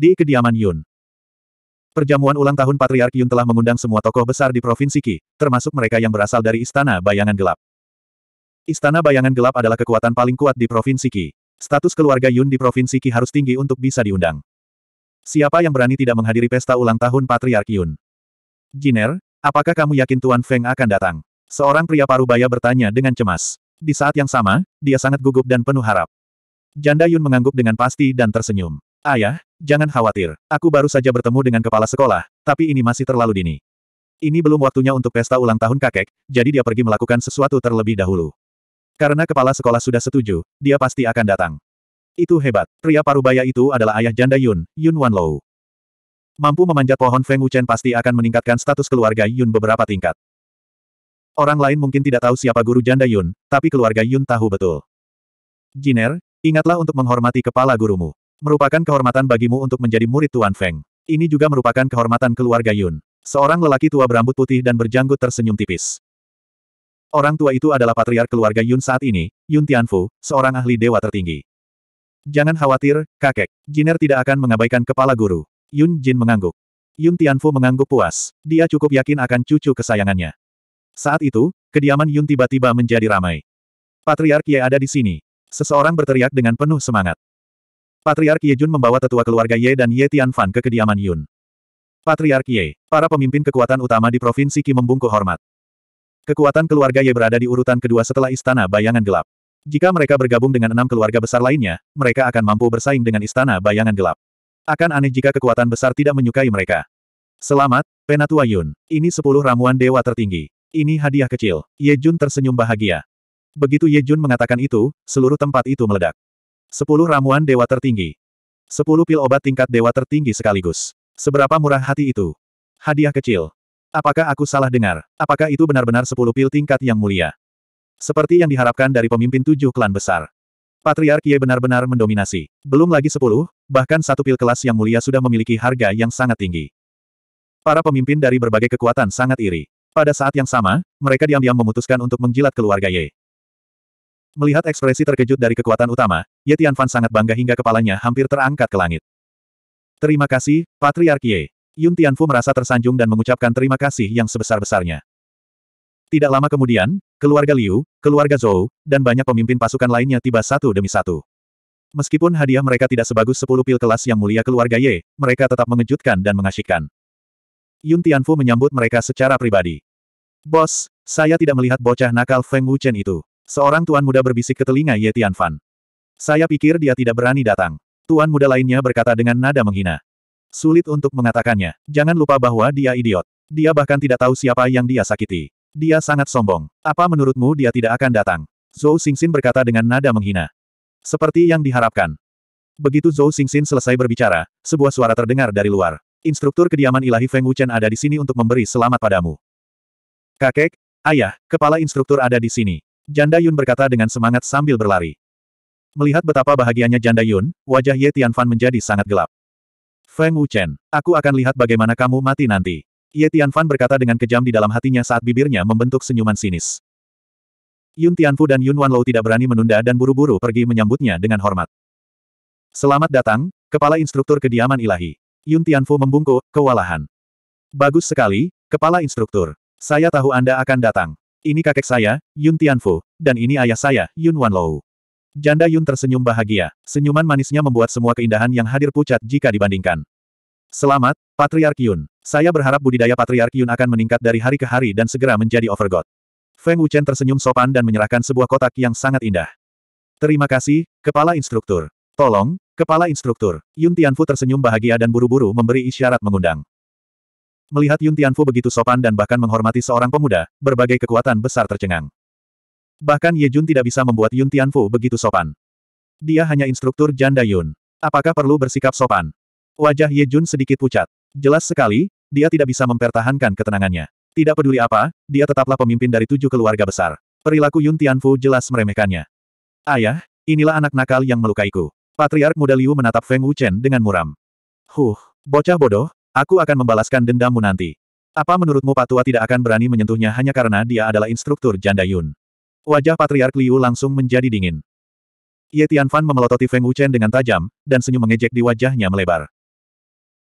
Di kediaman Yun. Perjamuan ulang tahun Patriark Yun telah mengundang semua tokoh besar di Provinsi Qi, termasuk mereka yang berasal dari Istana Bayangan Gelap. Istana Bayangan Gelap adalah kekuatan paling kuat di Provinsi Qi. Status keluarga Yun di Provinsi Qi harus tinggi untuk bisa diundang. Siapa yang berani tidak menghadiri pesta ulang tahun Patriark Yun? Jiner, apakah kamu yakin Tuan Feng akan datang? Seorang pria parubaya bertanya dengan cemas. Di saat yang sama, dia sangat gugup dan penuh harap. Janda Yun mengangguk dengan pasti dan tersenyum. Ayah, jangan khawatir, aku baru saja bertemu dengan kepala sekolah, tapi ini masih terlalu dini. Ini belum waktunya untuk pesta ulang tahun kakek, jadi dia pergi melakukan sesuatu terlebih dahulu. Karena kepala sekolah sudah setuju, dia pasti akan datang. Itu hebat, pria parubaya itu adalah ayah janda Yun, Yun Wanlou. Mampu memanjat pohon Feng Wuchen pasti akan meningkatkan status keluarga Yun beberapa tingkat. Orang lain mungkin tidak tahu siapa guru janda Yun, tapi keluarga Yun tahu betul. Jiner, ingatlah untuk menghormati kepala gurumu. Merupakan kehormatan bagimu untuk menjadi murid Tuan Feng. Ini juga merupakan kehormatan keluarga Yun. Seorang lelaki tua berambut putih dan berjanggut tersenyum tipis. Orang tua itu adalah patriar keluarga Yun saat ini, Yun Tianfu, seorang ahli dewa tertinggi. Jangan khawatir, kakek. Jiner tidak akan mengabaikan kepala guru. Yun Jin mengangguk. Yun Tianfu mengangguk puas. Dia cukup yakin akan cucu kesayangannya. Saat itu, kediaman Yun tiba-tiba menjadi ramai. Patriark Ye ada di sini. Seseorang berteriak dengan penuh semangat. Patriark Ye Jun membawa tetua keluarga Ye dan Ye Tianfan ke kediaman Yun. Patriark Ye, para pemimpin kekuatan utama di Provinsi Qi membungkuk hormat. Kekuatan keluarga Ye berada di urutan kedua setelah Istana Bayangan Gelap. Jika mereka bergabung dengan enam keluarga besar lainnya, mereka akan mampu bersaing dengan Istana Bayangan Gelap. Akan aneh jika kekuatan besar tidak menyukai mereka. Selamat, Penatua Yun. Ini sepuluh ramuan dewa tertinggi. Ini hadiah kecil. Ye Jun tersenyum bahagia. Begitu Ye Jun mengatakan itu, seluruh tempat itu meledak. Sepuluh ramuan dewa tertinggi. Sepuluh pil obat tingkat dewa tertinggi sekaligus. Seberapa murah hati itu? Hadiah kecil. Apakah aku salah dengar? Apakah itu benar-benar sepuluh pil tingkat yang mulia? Seperti yang diharapkan dari pemimpin tujuh klan besar. Patriark Ye benar-benar mendominasi. Belum lagi sepuluh, bahkan satu pil kelas yang mulia sudah memiliki harga yang sangat tinggi. Para pemimpin dari berbagai kekuatan sangat iri. Pada saat yang sama, mereka diam-diam memutuskan untuk menjilat keluarga Ye. Melihat ekspresi terkejut dari kekuatan utama, Ye Tianfan sangat bangga hingga kepalanya hampir terangkat ke langit. Terima kasih, Patriark Ye. Yun Tianfu merasa tersanjung dan mengucapkan terima kasih yang sebesar-besarnya. Tidak lama kemudian, keluarga Liu, keluarga Zhou, dan banyak pemimpin pasukan lainnya tiba satu demi satu. Meskipun hadiah mereka tidak sebagus sepuluh pil kelas yang mulia keluarga Ye, mereka tetap mengejutkan dan mengasyikkan. Yun Tianfu menyambut mereka secara pribadi. Bos, saya tidak melihat bocah nakal Feng Wuchen itu. Seorang tuan muda berbisik ke telinga Ye Tianfan. Saya pikir dia tidak berani datang. Tuan muda lainnya berkata dengan nada menghina. Sulit untuk mengatakannya. Jangan lupa bahwa dia idiot. Dia bahkan tidak tahu siapa yang dia sakiti. Dia sangat sombong. Apa menurutmu dia tidak akan datang? Zhou Xingxin berkata dengan nada menghina. Seperti yang diharapkan. Begitu Zhou Xingxin selesai berbicara, sebuah suara terdengar dari luar. Instruktur kediaman ilahi Feng Wuchen ada di sini untuk memberi selamat padamu. Kakek, ayah, kepala instruktur ada di sini. Janda Yun berkata dengan semangat sambil berlari. Melihat betapa bahagianya Janda Yun, wajah Ye Tianfan menjadi sangat gelap. Feng Wuchen, aku akan lihat bagaimana kamu mati nanti. Ye Tianfan berkata dengan kejam di dalam hatinya saat bibirnya membentuk senyuman sinis. Yun Tianfu dan Yun Wanlou tidak berani menunda dan buru-buru pergi menyambutnya dengan hormat. Selamat datang, Kepala Instruktur Kediaman Ilahi. Yun Tianfu membungkuk, kewalahan. Bagus sekali, Kepala Instruktur. Saya tahu Anda akan datang. Ini kakek saya, Yun Tianfu, dan ini ayah saya, Yun Wanlou. Janda Yun tersenyum bahagia. Senyuman manisnya membuat semua keindahan yang hadir pucat jika dibandingkan. Selamat, Patriark Yun. Saya berharap budidaya Patriark Yun akan meningkat dari hari ke hari dan segera menjadi overgod. Feng Wuchen tersenyum sopan dan menyerahkan sebuah kotak yang sangat indah. Terima kasih, Kepala Instruktur. Tolong, Kepala Instruktur. Yun Tianfu tersenyum bahagia dan buru-buru memberi isyarat mengundang. Melihat Yun Tianfu begitu sopan dan bahkan menghormati seorang pemuda, berbagai kekuatan besar tercengang. Bahkan Ye Jun tidak bisa membuat Yun Tianfu begitu sopan. Dia hanya instruktur janda Yun. Apakah perlu bersikap sopan? Wajah Ye Jun sedikit pucat. Jelas sekali, dia tidak bisa mempertahankan ketenangannya. Tidak peduli apa, dia tetaplah pemimpin dari tujuh keluarga besar. Perilaku Yun Tianfu jelas meremehkannya. Ayah, inilah anak nakal yang melukaiku. Patriark muda Liu menatap Feng Wuchen dengan muram. Huh, bocah bodoh, Aku akan membalaskan dendammu nanti. Apa menurutmu Patua tidak akan berani menyentuhnya hanya karena dia adalah instruktur Janda Yun? Wajah Patriark Liu langsung menjadi dingin. Ye Tianfan memelototi Feng Wuchen dengan tajam, dan senyum mengejek di wajahnya melebar.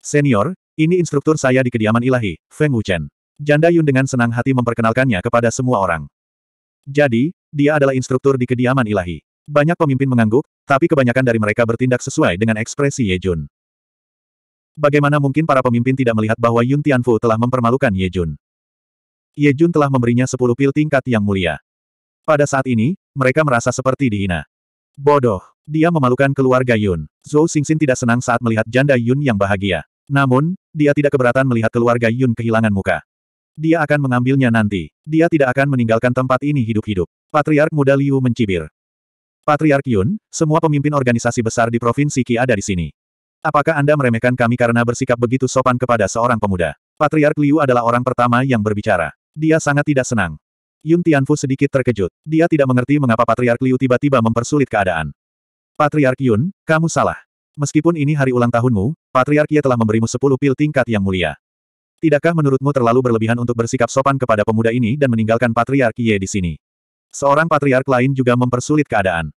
Senior, ini instruktur saya di kediaman ilahi, Feng Wuchen. Janda Yun dengan senang hati memperkenalkannya kepada semua orang. Jadi, dia adalah instruktur di kediaman ilahi. Banyak pemimpin mengangguk, tapi kebanyakan dari mereka bertindak sesuai dengan ekspresi Ye Jun. Bagaimana mungkin para pemimpin tidak melihat bahwa Yun Tianfu telah mempermalukan Ye Jun? Ye Jun telah memberinya sepuluh pil tingkat yang mulia. Pada saat ini, mereka merasa seperti dihina. Bodoh, dia memalukan keluarga Yun. Zhou Xingxin tidak senang saat melihat janda Yun yang bahagia. Namun, dia tidak keberatan melihat keluarga Yun kehilangan muka. Dia akan mengambilnya nanti. Dia tidak akan meninggalkan tempat ini hidup-hidup. Patriark muda Liu mencibir. Patriark Yun, semua pemimpin organisasi besar di Provinsi Qi ada di sini. Apakah Anda meremehkan kami karena bersikap begitu sopan kepada seorang pemuda? Patriark Liu adalah orang pertama yang berbicara. Dia sangat tidak senang. Yun Tianfu sedikit terkejut. Dia tidak mengerti mengapa Patriark Liu tiba-tiba mempersulit keadaan. Patriark Yun, kamu salah. Meskipun ini hari ulang tahunmu, Patriark Ye telah memberimu sepuluh pil tingkat yang mulia. Tidakkah menurutmu terlalu berlebihan untuk bersikap sopan kepada pemuda ini dan meninggalkan Patriark Ye di sini? Seorang patriark lain juga mempersulit keadaan.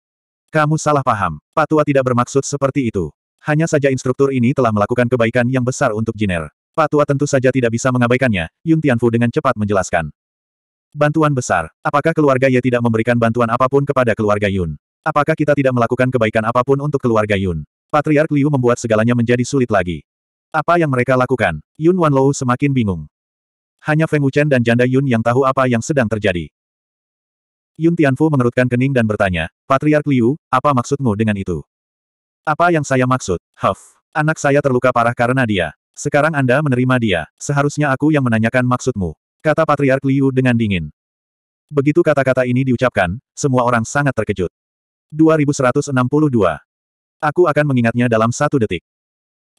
Kamu salah paham. Patua tidak bermaksud seperti itu. Hanya saja instruktur ini telah melakukan kebaikan yang besar untuk Jiner. Patua tentu saja tidak bisa mengabaikannya, Yun Tianfu dengan cepat menjelaskan. Bantuan besar. Apakah keluarga Ye tidak memberikan bantuan apapun kepada keluarga Yun? Apakah kita tidak melakukan kebaikan apapun untuk keluarga Yun? Patriark Liu membuat segalanya menjadi sulit lagi. Apa yang mereka lakukan? Yun Wanlou semakin bingung. Hanya Feng Wuchen dan janda Yun yang tahu apa yang sedang terjadi. Yun Tianfu mengerutkan kening dan bertanya, Patriark Liu, apa maksudmu dengan itu? Apa yang saya maksud? Huff. Anak saya terluka parah karena dia. Sekarang Anda menerima dia. Seharusnya aku yang menanyakan maksudmu. Kata Patriark Liu dengan dingin. Begitu kata-kata ini diucapkan, semua orang sangat terkejut. 2162. Aku akan mengingatnya dalam satu detik.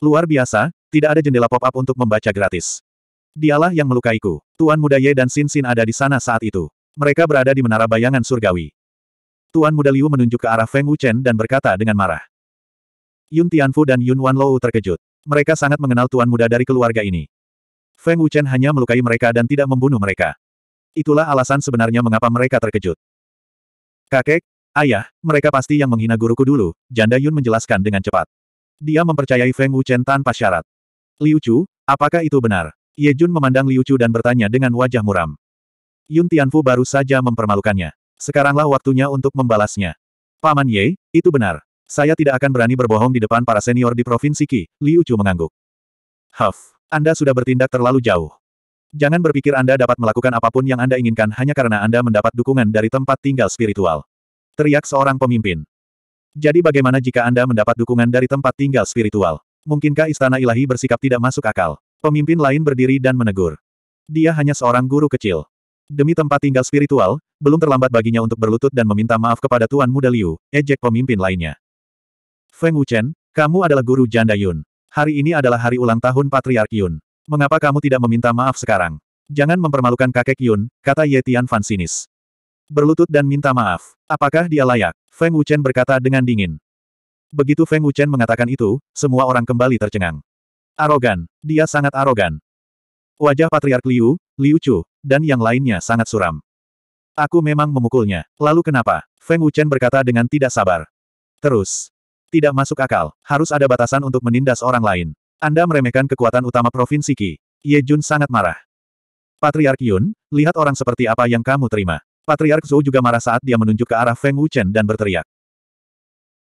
Luar biasa, tidak ada jendela pop-up untuk membaca gratis. Dialah yang melukaiku. Tuan Muda Ye dan Sin Sin ada di sana saat itu. Mereka berada di menara bayangan surgawi. Tuan Muda Liu menunjuk ke arah Feng Wuchen dan berkata dengan marah. Yun Tianfu dan Yun Wanlou terkejut. Mereka sangat mengenal tuan muda dari keluarga ini. Feng Wuchen hanya melukai mereka dan tidak membunuh mereka. Itulah alasan sebenarnya mengapa mereka terkejut. Kakek, ayah, mereka pasti yang menghina guruku dulu, janda Yun menjelaskan dengan cepat. Dia mempercayai Feng Wuchen tanpa syarat. Liu Chu, apakah itu benar? Ye Jun memandang Liu Chu dan bertanya dengan wajah muram. Yun Tianfu baru saja mempermalukannya. Sekaranglah waktunya untuk membalasnya. Paman Ye, itu benar. Saya tidak akan berani berbohong di depan para senior di Provinsi Qi, Liu Chu mengangguk. Huff, Anda sudah bertindak terlalu jauh. Jangan berpikir Anda dapat melakukan apapun yang Anda inginkan hanya karena Anda mendapat dukungan dari tempat tinggal spiritual. Teriak seorang pemimpin. Jadi bagaimana jika Anda mendapat dukungan dari tempat tinggal spiritual? Mungkinkah istana ilahi bersikap tidak masuk akal? Pemimpin lain berdiri dan menegur. Dia hanya seorang guru kecil. Demi tempat tinggal spiritual, belum terlambat baginya untuk berlutut dan meminta maaf kepada Tuan Muda Liu, ejek pemimpin lainnya. Feng Wuchen, kamu adalah guru Janda Yun. Hari ini adalah hari ulang tahun Patriark Yun. Mengapa kamu tidak meminta maaf sekarang? Jangan mempermalukan kakek Yun, kata Ye Tian Fan sinis. Berlutut dan minta maaf. Apakah dia layak? Feng Wuchen berkata dengan dingin. Begitu Feng Wuchen mengatakan itu, semua orang kembali tercengang. Arogan. Dia sangat arogan. Wajah Patriark Liu, Liu Chu, dan yang lainnya sangat suram. Aku memang memukulnya. Lalu kenapa? Feng Wuchen berkata dengan tidak sabar. Terus, tidak masuk akal, harus ada batasan untuk menindas orang lain. Anda meremehkan kekuatan utama Provinsi Qi. Ye Jun sangat marah. Patriark Yun, lihat orang seperti apa yang kamu terima. Patriark Zhou juga marah saat dia menunjuk ke arah Feng Wuchen dan berteriak.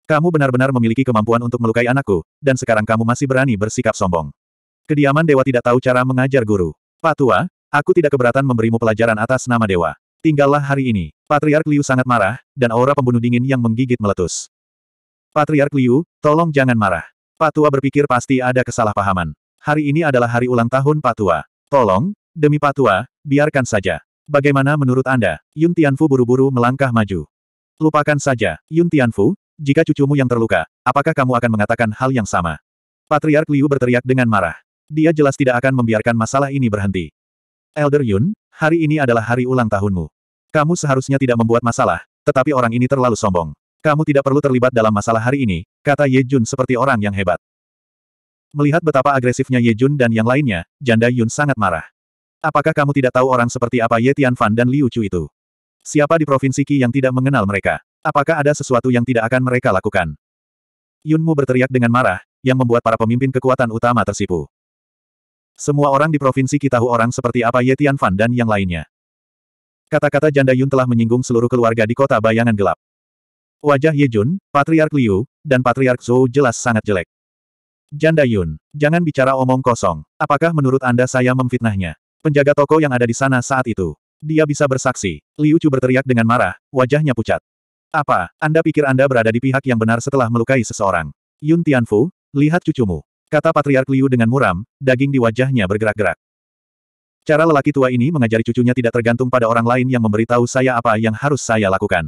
Kamu benar-benar memiliki kemampuan untuk melukai anakku, dan sekarang kamu masih berani bersikap sombong. Kediaman dewa tidak tahu cara mengajar guru. Pak Tua, aku tidak keberatan memberimu pelajaran atas nama dewa. Tinggallah hari ini. Patriark Liu sangat marah, dan aura pembunuh dingin yang menggigit meletus. Patriark Liu, tolong jangan marah. Patua berpikir pasti ada kesalahpahaman. Hari ini adalah hari ulang tahun Patua. Tolong, demi Patua, biarkan saja. Bagaimana menurut Anda? Yun Tianfu buru-buru melangkah maju. Lupakan saja, Yun Tianfu, jika cucumu yang terluka, apakah kamu akan mengatakan hal yang sama? Patriark Liu berteriak dengan marah. Dia jelas tidak akan membiarkan masalah ini berhenti. Elder Yun, hari ini adalah hari ulang tahunmu. Kamu seharusnya tidak membuat masalah, tetapi orang ini terlalu sombong. Kamu tidak perlu terlibat dalam masalah hari ini, kata Ye Jun seperti orang yang hebat. Melihat betapa agresifnya Ye Jun dan yang lainnya, janda Yun sangat marah. Apakah kamu tidak tahu orang seperti apa Ye Tianfan dan Liu Chu itu? Siapa di provinsi Qi yang tidak mengenal mereka? Apakah ada sesuatu yang tidak akan mereka lakukan? Yunmu berteriak dengan marah, yang membuat para pemimpin kekuatan utama tersipu. Semua orang di provinsi Qi tahu orang seperti apa Ye Tianfan dan yang lainnya. Kata-kata janda Yun telah menyinggung seluruh keluarga di kota bayangan gelap. Wajah Yejun, Patriark Liu, dan Patriark Zhou jelas sangat jelek. Janda Yun, jangan bicara omong kosong. Apakah menurut Anda saya memfitnahnya? Penjaga toko yang ada di sana saat itu. Dia bisa bersaksi. Liu Chu berteriak dengan marah, wajahnya pucat. Apa, Anda pikir Anda berada di pihak yang benar setelah melukai seseorang? Yun Tianfu, lihat cucumu. Kata Patriark Liu dengan muram, daging di wajahnya bergerak-gerak. Cara lelaki tua ini mengajari cucunya tidak tergantung pada orang lain yang memberitahu saya apa yang harus saya lakukan.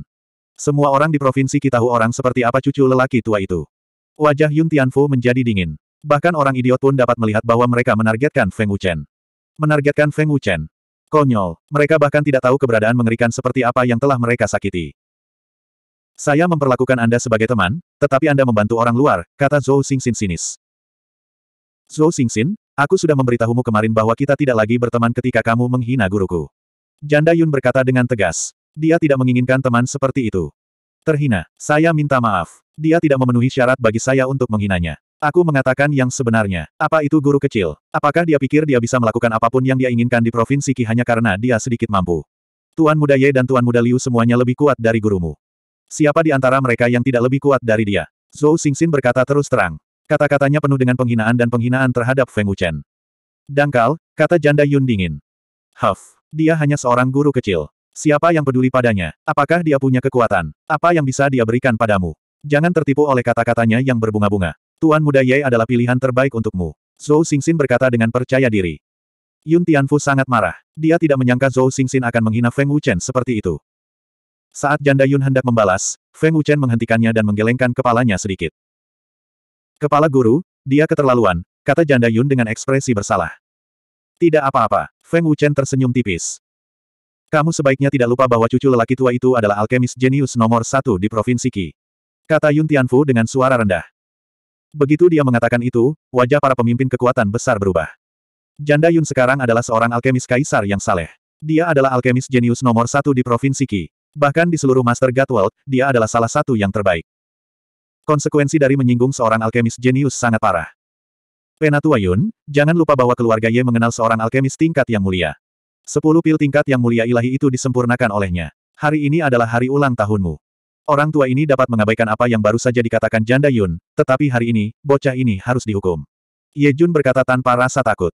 Semua orang di provinsi kita tahu orang seperti apa cucu lelaki tua itu. Wajah Yun Tianfu menjadi dingin. Bahkan orang idiot pun dapat melihat bahwa mereka menargetkan Feng Wuchen. Menargetkan Feng Wuchen. Konyol, mereka bahkan tidak tahu keberadaan mengerikan seperti apa yang telah mereka sakiti. Saya memperlakukan Anda sebagai teman, tetapi Anda membantu orang luar, kata Zhou Xingxin sinis. Zhou Xingxin, aku sudah memberitahumu kemarin bahwa kita tidak lagi berteman ketika kamu menghina guruku. Janda Yun berkata dengan tegas. Dia tidak menginginkan teman seperti itu. Terhina, saya minta maaf. Dia tidak memenuhi syarat bagi saya untuk menghinanya. Aku mengatakan yang sebenarnya. Apa itu guru kecil? Apakah dia pikir dia bisa melakukan apapun yang dia inginkan di Provinsi Qi hanya karena dia sedikit mampu? Tuan Muda Ye dan Tuan Muda Liu semuanya lebih kuat dari gurumu. Siapa di antara mereka yang tidak lebih kuat dari dia? Zhou Xingxin berkata terus terang. Kata-katanya penuh dengan penghinaan dan penghinaan terhadap Feng Wuchen. Dangkal, kata janda Yun dingin. Huff, dia hanya seorang guru kecil. Siapa yang peduli padanya? Apakah dia punya kekuatan? Apa yang bisa dia berikan padamu? Jangan tertipu oleh kata-katanya yang berbunga-bunga. Tuan muda Ye adalah pilihan terbaik untukmu. Zhou Xingxin berkata dengan percaya diri. Yun Tianfu sangat marah. Dia tidak menyangka Zhou Xingxin akan menghina Feng Wuchen seperti itu. Saat janda Yun hendak membalas, Feng Wuchen menghentikannya dan menggelengkan kepalanya sedikit. Kepala guru, dia keterlaluan, kata janda Yun dengan ekspresi bersalah. Tidak apa-apa, Feng Wuchen tersenyum tipis. Kamu sebaiknya tidak lupa bahwa cucu lelaki tua itu adalah alkemis jenius nomor satu di Provinsi Qi. Kata Yun Tianfu dengan suara rendah. Begitu dia mengatakan itu, wajah para pemimpin kekuatan besar berubah. Janda Yun sekarang adalah seorang alkemis kaisar yang saleh. Dia adalah alkemis jenius nomor satu di Provinsi Qi. Bahkan di seluruh Master God dia adalah salah satu yang terbaik. Konsekuensi dari menyinggung seorang alkemis jenius sangat parah. Penatua Yun, jangan lupa bahwa keluarga Ye mengenal seorang alkemis tingkat yang mulia. Sepuluh pil tingkat yang mulia ilahi itu disempurnakan olehnya. Hari ini adalah hari ulang tahunmu. Orang tua ini dapat mengabaikan apa yang baru saja dikatakan janda Yun, tetapi hari ini, bocah ini harus dihukum. Ye Jun berkata tanpa rasa takut.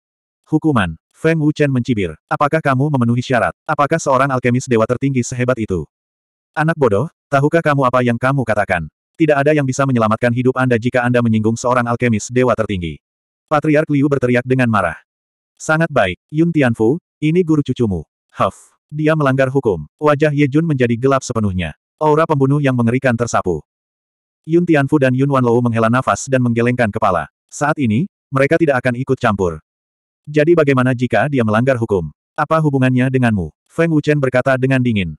Hukuman. Feng Wuchen mencibir. Apakah kamu memenuhi syarat? Apakah seorang alkemis dewa tertinggi sehebat itu? Anak bodoh, tahukah kamu apa yang kamu katakan? Tidak ada yang bisa menyelamatkan hidup Anda jika Anda menyinggung seorang alkemis dewa tertinggi. Patriark Liu berteriak dengan marah. Sangat baik, Yun Tianfu, ini guru cucumu. Huff. Dia melanggar hukum. Wajah Ye Jun menjadi gelap sepenuhnya. Aura pembunuh yang mengerikan tersapu. Yun Tianfu dan Yun Wanlou menghela nafas dan menggelengkan kepala. Saat ini, mereka tidak akan ikut campur. Jadi bagaimana jika dia melanggar hukum? Apa hubungannya denganmu? Feng Wuchen berkata dengan dingin.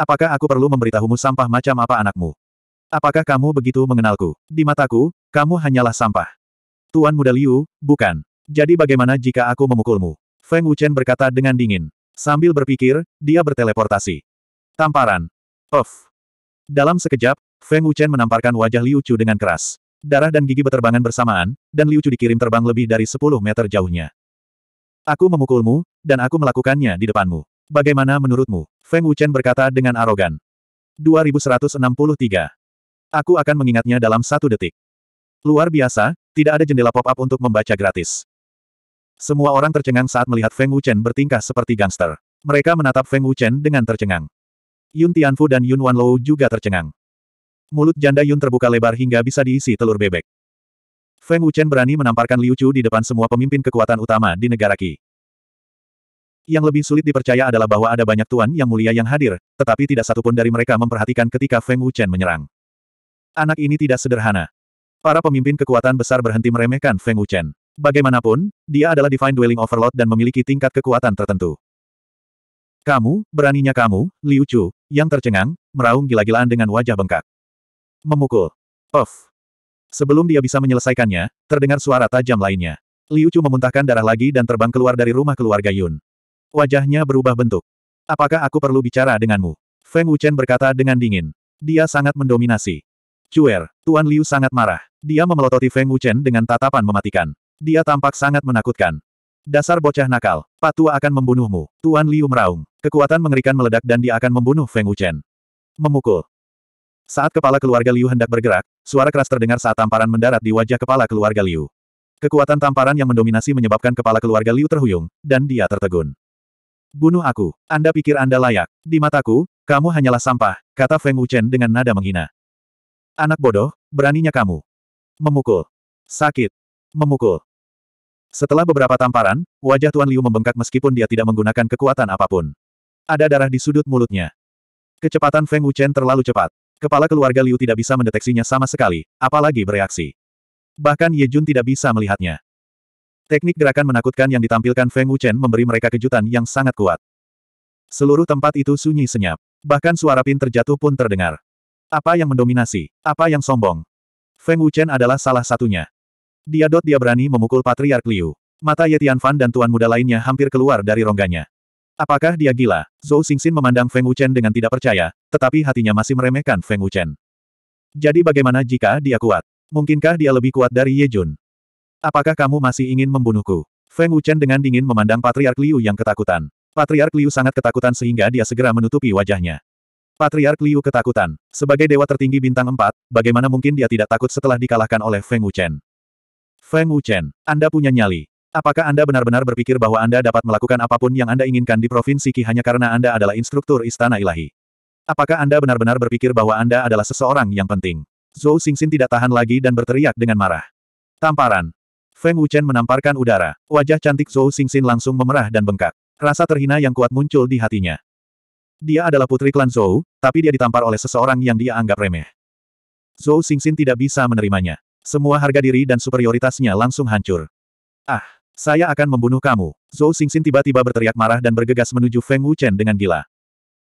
Apakah aku perlu memberitahumu sampah macam apa anakmu? Apakah kamu begitu mengenalku? Di mataku, kamu hanyalah sampah. Tuan Muda Liu, bukan. Jadi bagaimana jika aku memukulmu? Feng Wuchen berkata dengan dingin. Sambil berpikir, dia berteleportasi. Tamparan. Puff. Dalam sekejap, Feng Wuchen menamparkan wajah Liu Chu dengan keras. Darah dan gigi berterbangan bersamaan, dan Liu Chu dikirim terbang lebih dari 10 meter jauhnya. Aku memukulmu, dan aku melakukannya di depanmu. Bagaimana menurutmu? Feng Wuchen berkata dengan arogan. 2163. Aku akan mengingatnya dalam satu detik. Luar biasa, tidak ada jendela pop-up untuk membaca gratis. Semua orang tercengang saat melihat Feng Wuchen bertingkah seperti gangster. Mereka menatap Feng Wuchen dengan tercengang. Yun Tianfu dan Yun Wanlou juga tercengang. Mulut janda Yun terbuka lebar hingga bisa diisi telur bebek. Feng Wuchen berani menamparkan Liu Chu di depan semua pemimpin kekuatan utama di negara Qi. Yang lebih sulit dipercaya adalah bahwa ada banyak tuan yang mulia yang hadir, tetapi tidak satupun dari mereka memperhatikan ketika Feng Wuchen menyerang. Anak ini tidak sederhana. Para pemimpin kekuatan besar berhenti meremehkan Feng Wuchen. Bagaimanapun, dia adalah Divine Dwelling Overlord dan memiliki tingkat kekuatan tertentu. Kamu, beraninya kamu, Liu Chu, yang tercengang, meraung gila-gilaan dengan wajah bengkak. Memukul. Off. Sebelum dia bisa menyelesaikannya, terdengar suara tajam lainnya. Liu Chu memuntahkan darah lagi dan terbang keluar dari rumah keluarga Yun. Wajahnya berubah bentuk. Apakah aku perlu bicara denganmu? Feng Wuchen berkata dengan dingin. Dia sangat mendominasi. Cuer, Tuan Liu sangat marah. Dia memelototi Feng Wuchen dengan tatapan mematikan. Dia tampak sangat menakutkan. Dasar bocah nakal, Patua akan membunuhmu, Tuan Liu meraung. Kekuatan mengerikan meledak dan dia akan membunuh Feng Wuchen. Memukul. Saat kepala keluarga Liu hendak bergerak, suara keras terdengar saat tamparan mendarat di wajah kepala keluarga Liu. Kekuatan tamparan yang mendominasi menyebabkan kepala keluarga Liu terhuyung, dan dia tertegun. Bunuh aku, Anda pikir Anda layak. Di mataku, kamu hanyalah sampah, kata Feng Wuchen dengan nada menghina. Anak bodoh, beraninya kamu. Memukul. Sakit. Memukul. Setelah beberapa tamparan, wajah Tuan Liu membengkak meskipun dia tidak menggunakan kekuatan apapun. Ada darah di sudut mulutnya. Kecepatan Feng Wuchen terlalu cepat. Kepala keluarga Liu tidak bisa mendeteksinya sama sekali, apalagi bereaksi. Bahkan Ye Jun tidak bisa melihatnya. Teknik gerakan menakutkan yang ditampilkan Feng Wuchen memberi mereka kejutan yang sangat kuat. Seluruh tempat itu sunyi senyap. Bahkan suara pin terjatuh pun terdengar. Apa yang mendominasi? Apa yang sombong? Feng Wuchen adalah salah satunya. Diadot dia berani memukul Patriark Liu. Mata Ye Tianfan dan tuan muda lainnya hampir keluar dari rongganya. Apakah dia gila? Zhou Xingxin memandang Feng Wuchen dengan tidak percaya, tetapi hatinya masih meremehkan Feng Wuchen. Jadi bagaimana jika dia kuat? Mungkinkah dia lebih kuat dari Ye Jun? Apakah kamu masih ingin membunuhku? Feng Wuchen dengan dingin memandang Patriark Liu yang ketakutan. Patriark Liu sangat ketakutan sehingga dia segera menutupi wajahnya. Patriark Liu ketakutan. Sebagai dewa tertinggi bintang 4, bagaimana mungkin dia tidak takut setelah dikalahkan oleh Feng Wuchen? Feng Wuchen, Anda punya nyali. Apakah Anda benar-benar berpikir bahwa Anda dapat melakukan apapun yang Anda inginkan di Provinsi Qi hanya karena Anda adalah instruktur Istana Ilahi? Apakah Anda benar-benar berpikir bahwa Anda adalah seseorang yang penting? Zhou Xingxin tidak tahan lagi dan berteriak dengan marah. Tamparan. Feng Wuchen menamparkan udara. Wajah cantik Zhou Xingxin langsung memerah dan bengkak. Rasa terhina yang kuat muncul di hatinya. Dia adalah putri klan Zhou, tapi dia ditampar oleh seseorang yang dia anggap remeh. Zhou Xingxin tidak bisa menerimanya. Semua harga diri dan superioritasnya langsung hancur. Ah, saya akan membunuh kamu. Zhou Xingxin tiba-tiba berteriak marah dan bergegas menuju Feng Wuchen dengan gila.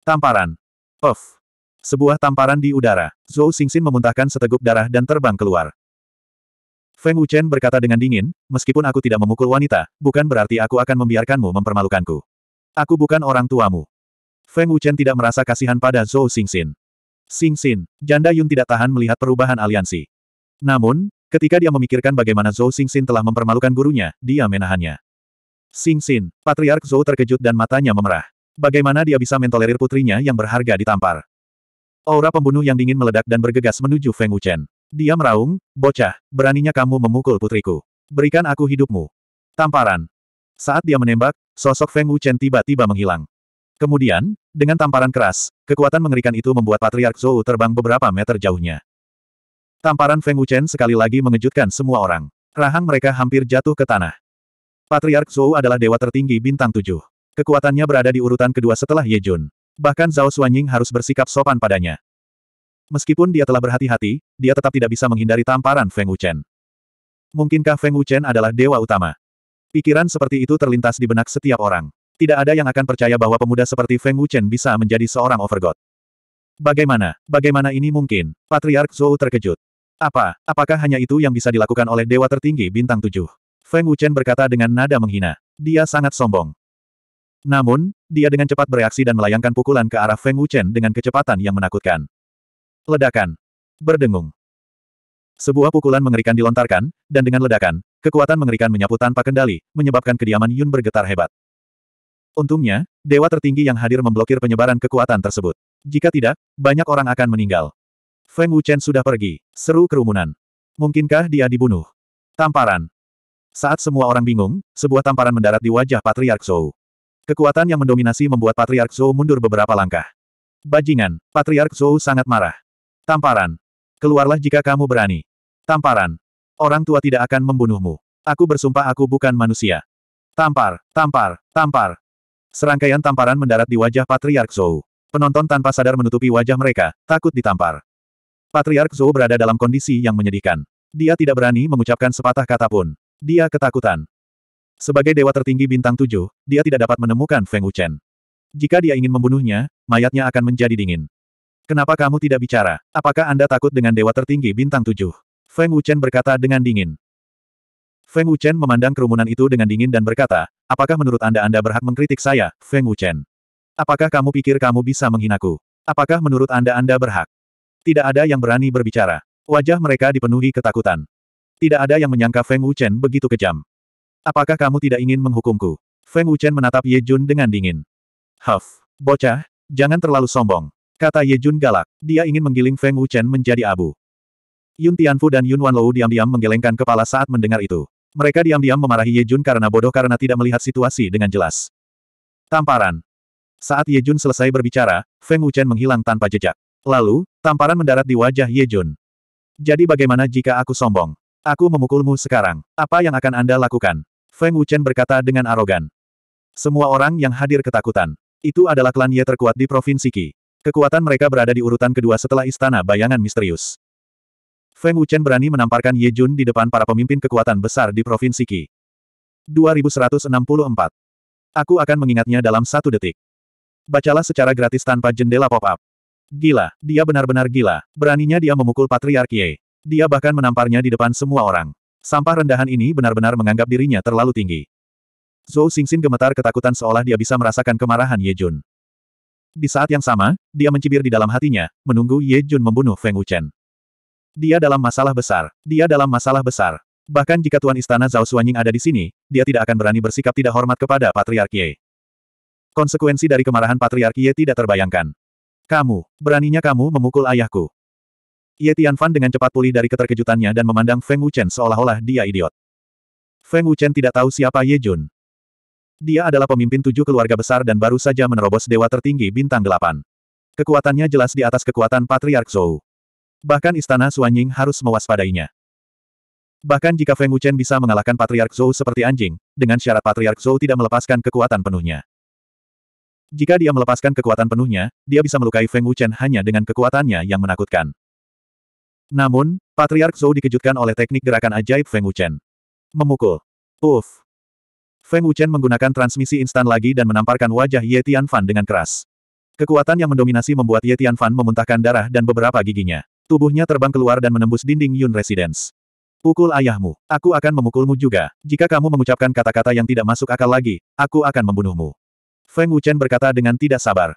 Tamparan. Of. Sebuah tamparan di udara. Zhou Xingxin memuntahkan seteguk darah dan terbang keluar. Feng Wuchen berkata dengan dingin, meskipun aku tidak memukul wanita, bukan berarti aku akan membiarkanmu mempermalukanku. Aku bukan orang tuamu. Feng Wuchen tidak merasa kasihan pada Zhou Xingxin. Xingxin, janda Yun tidak tahan melihat perubahan aliansi. Namun, ketika dia memikirkan bagaimana Zhou Xingxin telah mempermalukan gurunya, dia menahannya. Xingxin, Patriark Zhou terkejut dan matanya memerah. Bagaimana dia bisa mentolerir putrinya yang berharga ditampar? Aura pembunuh yang dingin meledak dan bergegas menuju Feng Wuchen. Dia meraung, bocah, beraninya kamu memukul putriku. Berikan aku hidupmu. Tamparan. Saat dia menembak, sosok Feng Wuchen tiba-tiba menghilang. Kemudian, dengan tamparan keras, kekuatan mengerikan itu membuat Patriark Zhou terbang beberapa meter jauhnya. Tamparan Feng Wuchen sekali lagi mengejutkan semua orang. Rahang mereka hampir jatuh ke tanah. Patriark Zhou adalah dewa tertinggi bintang tujuh. Kekuatannya berada di urutan kedua setelah Ye Jun. Bahkan Zhao Xuanying harus bersikap sopan padanya. Meskipun dia telah berhati-hati, dia tetap tidak bisa menghindari tamparan Feng Wuchen. Mungkinkah Feng Wuchen adalah dewa utama? Pikiran seperti itu terlintas di benak setiap orang. Tidak ada yang akan percaya bahwa pemuda seperti Feng Wuchen bisa menjadi seorang overgod. Bagaimana, bagaimana ini mungkin? Patriark Zhou terkejut. Apa, apakah hanya itu yang bisa dilakukan oleh dewa tertinggi bintang tujuh? Feng Wuchen berkata dengan nada menghina. Dia sangat sombong. Namun, dia dengan cepat bereaksi dan melayangkan pukulan ke arah Feng Wuchen dengan kecepatan yang menakutkan. Ledakan. Berdengung. Sebuah pukulan mengerikan dilontarkan, dan dengan ledakan, kekuatan mengerikan menyapu tanpa kendali, menyebabkan kediaman Yun bergetar hebat. Untungnya, dewa tertinggi yang hadir memblokir penyebaran kekuatan tersebut. Jika tidak, banyak orang akan meninggal. Feng Wuchen sudah pergi. Seru kerumunan. Mungkinkah dia dibunuh? Tamparan. Saat semua orang bingung, sebuah tamparan mendarat di wajah Patriark Zhou. Kekuatan yang mendominasi membuat Patriark Zhou mundur beberapa langkah. Bajingan, Patriark Zhou sangat marah. Tamparan. Keluarlah jika kamu berani. Tamparan. Orang tua tidak akan membunuhmu. Aku bersumpah aku bukan manusia. Tampar, tampar, tampar. Serangkaian tamparan mendarat di wajah Patriark Zhou. Penonton tanpa sadar menutupi wajah mereka, takut ditampar. Patriark Zhou berada dalam kondisi yang menyedihkan. Dia tidak berani mengucapkan sepatah kata pun. Dia ketakutan. Sebagai dewa tertinggi bintang tujuh, dia tidak dapat menemukan Feng Wuchen. Jika dia ingin membunuhnya, mayatnya akan menjadi dingin. Kenapa kamu tidak bicara? Apakah Anda takut dengan dewa tertinggi bintang tujuh? Feng Wuchen berkata dengan dingin. Feng Wuchen memandang kerumunan itu dengan dingin dan berkata, apakah menurut Anda Anda berhak mengkritik saya, Feng Wuchen? Apakah kamu pikir kamu bisa menghinaku? Apakah menurut Anda Anda berhak? Tidak ada yang berani berbicara. Wajah mereka dipenuhi ketakutan. Tidak ada yang menyangka Feng Wuchen begitu kejam. Apakah kamu tidak ingin menghukumku? Feng Wuchen menatap Ye Jun dengan dingin. Huff, bocah, jangan terlalu sombong. Kata Ye Jun galak. Dia ingin menggiling Feng Wuchen menjadi abu. Yun Tianfu dan Yun Wanlou diam-diam menggelengkan kepala saat mendengar itu. Mereka diam-diam memarahi Ye Jun karena bodoh karena tidak melihat situasi dengan jelas. Tamparan. Saat Ye Jun selesai berbicara, Feng Wuchen menghilang tanpa jejak. Lalu, Tamparan mendarat di wajah Ye Jun. Jadi bagaimana jika aku sombong? Aku memukulmu sekarang. Apa yang akan Anda lakukan? Feng Wuchen berkata dengan arogan. Semua orang yang hadir ketakutan. Itu adalah klan Ye terkuat di Provinsi Qi. Kekuatan mereka berada di urutan kedua setelah Istana Bayangan Misterius. Feng Wuchen berani menamparkan Ye Jun di depan para pemimpin kekuatan besar di Provinsi Qi. 2164. Aku akan mengingatnya dalam satu detik. Bacalah secara gratis tanpa jendela pop-up. Gila, dia benar-benar gila, beraninya dia memukul Patriark Ye. Dia bahkan menamparnya di depan semua orang. Sampah rendahan ini benar-benar menganggap dirinya terlalu tinggi. Zhou Xingxin gemetar ketakutan seolah dia bisa merasakan kemarahan Ye Jun. Di saat yang sama, dia mencibir di dalam hatinya, menunggu Ye Jun membunuh Feng Wuchen. Dia dalam masalah besar. Dia dalam masalah besar. Bahkan jika Tuan Istana Zhao Xuanying ada di sini, dia tidak akan berani bersikap tidak hormat kepada Patriark Ye. Konsekuensi dari kemarahan Patriark Ye tidak terbayangkan. Kamu, beraninya kamu memukul ayahku. Ye Tianfan dengan cepat pulih dari keterkejutannya dan memandang Feng Wuchen seolah-olah dia idiot. Feng Wuchen tidak tahu siapa Ye Jun. Dia adalah pemimpin tujuh keluarga besar dan baru saja menerobos dewa tertinggi bintang delapan. Kekuatannya jelas di atas kekuatan Patriark Zhou. Bahkan istana Suanying harus mewaspadainya. Bahkan jika Feng Wuchen bisa mengalahkan Patriark Zhou seperti anjing, dengan syarat Patriark Zhou tidak melepaskan kekuatan penuhnya. Jika dia melepaskan kekuatan penuhnya, dia bisa melukai Feng Wuchen hanya dengan kekuatannya yang menakutkan. Namun, Patriark Zhou dikejutkan oleh teknik gerakan ajaib Feng Wuchen. Memukul. Uff. Feng Wuchen menggunakan transmisi instan lagi dan menamparkan wajah Ye Tianfan dengan keras. Kekuatan yang mendominasi membuat Ye Tianfan memuntahkan darah dan beberapa giginya. Tubuhnya terbang keluar dan menembus dinding Yun Residence. Pukul ayahmu. Aku akan memukulmu juga. Jika kamu mengucapkan kata-kata yang tidak masuk akal lagi, aku akan membunuhmu. Feng Wuchen berkata dengan tidak sabar.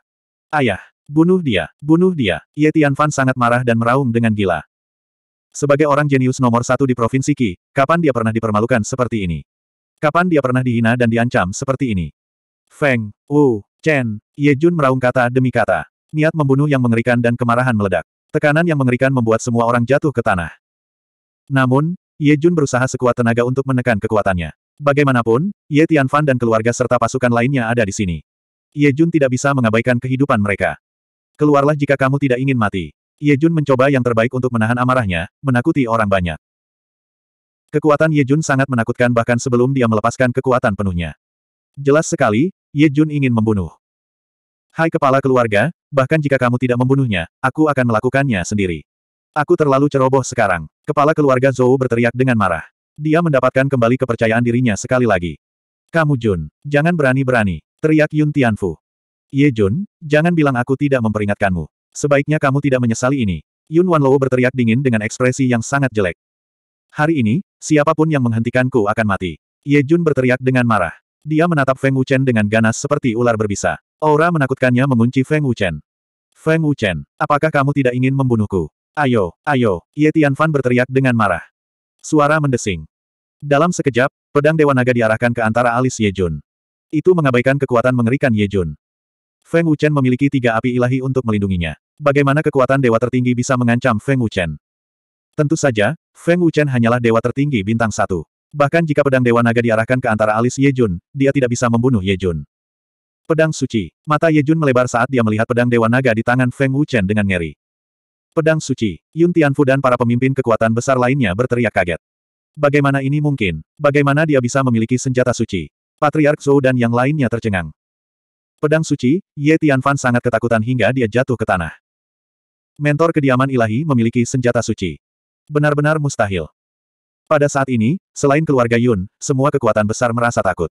Ayah, bunuh dia, bunuh dia. Ye Tianfan sangat marah dan meraung dengan gila. Sebagai orang jenius nomor satu di Provinsi Qi, kapan dia pernah dipermalukan seperti ini? Kapan dia pernah dihina dan diancam seperti ini? Feng, Wu, Chen, Ye Jun meraung kata demi kata. Niat membunuh yang mengerikan dan kemarahan meledak. Tekanan yang mengerikan membuat semua orang jatuh ke tanah. Namun, Ye Jun berusaha sekuat tenaga untuk menekan kekuatannya. Bagaimanapun, Ye Tianfan dan keluarga serta pasukan lainnya ada di sini. Ye Jun tidak bisa mengabaikan kehidupan mereka. Keluarlah jika kamu tidak ingin mati. Ye Jun mencoba yang terbaik untuk menahan amarahnya, menakuti orang banyak. Kekuatan Ye Jun sangat menakutkan bahkan sebelum dia melepaskan kekuatan penuhnya. Jelas sekali, Ye Jun ingin membunuh. Hai kepala keluarga, bahkan jika kamu tidak membunuhnya, aku akan melakukannya sendiri. Aku terlalu ceroboh sekarang. Kepala keluarga Zhou berteriak dengan marah. Dia mendapatkan kembali kepercayaan dirinya sekali lagi. Kamu Jun, jangan berani-berani, teriak Yun Tianfu. Ye Jun, jangan bilang aku tidak memperingatkanmu. Sebaiknya kamu tidak menyesali ini. Yun Wanluo berteriak dingin dengan ekspresi yang sangat jelek. Hari ini, siapapun yang menghentikanku akan mati. Ye Jun berteriak dengan marah. Dia menatap Feng Wuchen dengan ganas seperti ular berbisa. Aura menakutkannya mengunci Feng Wuchen. Feng Wuchen, apakah kamu tidak ingin membunuhku? Ayo, ayo, Ye Tianfan berteriak dengan marah. Suara mendesing. Dalam sekejap, pedang Dewa Naga diarahkan ke antara alis Yejun. Itu mengabaikan kekuatan mengerikan Yejun. Feng Wuchen memiliki tiga api ilahi untuk melindunginya. Bagaimana kekuatan dewa tertinggi bisa mengancam Feng Wuchen? Tentu saja, Feng Wuchen hanyalah dewa tertinggi bintang satu. Bahkan jika pedang Dewa Naga diarahkan ke antara alis Yejun, dia tidak bisa membunuh Yejun. Pedang Suci. Mata Yejun melebar saat dia melihat pedang Dewa Naga di tangan Feng Wuchen dengan ngeri. Pedang Suci. Yun Tianfu dan para pemimpin kekuatan besar lainnya berteriak kaget. Bagaimana ini mungkin? Bagaimana dia bisa memiliki senjata suci? Patriark Zhou dan yang lainnya tercengang. Pedang suci, Ye Tianfan sangat ketakutan hingga dia jatuh ke tanah. Mentor kediaman ilahi memiliki senjata suci. Benar-benar mustahil. Pada saat ini, selain keluarga Yun, semua kekuatan besar merasa takut.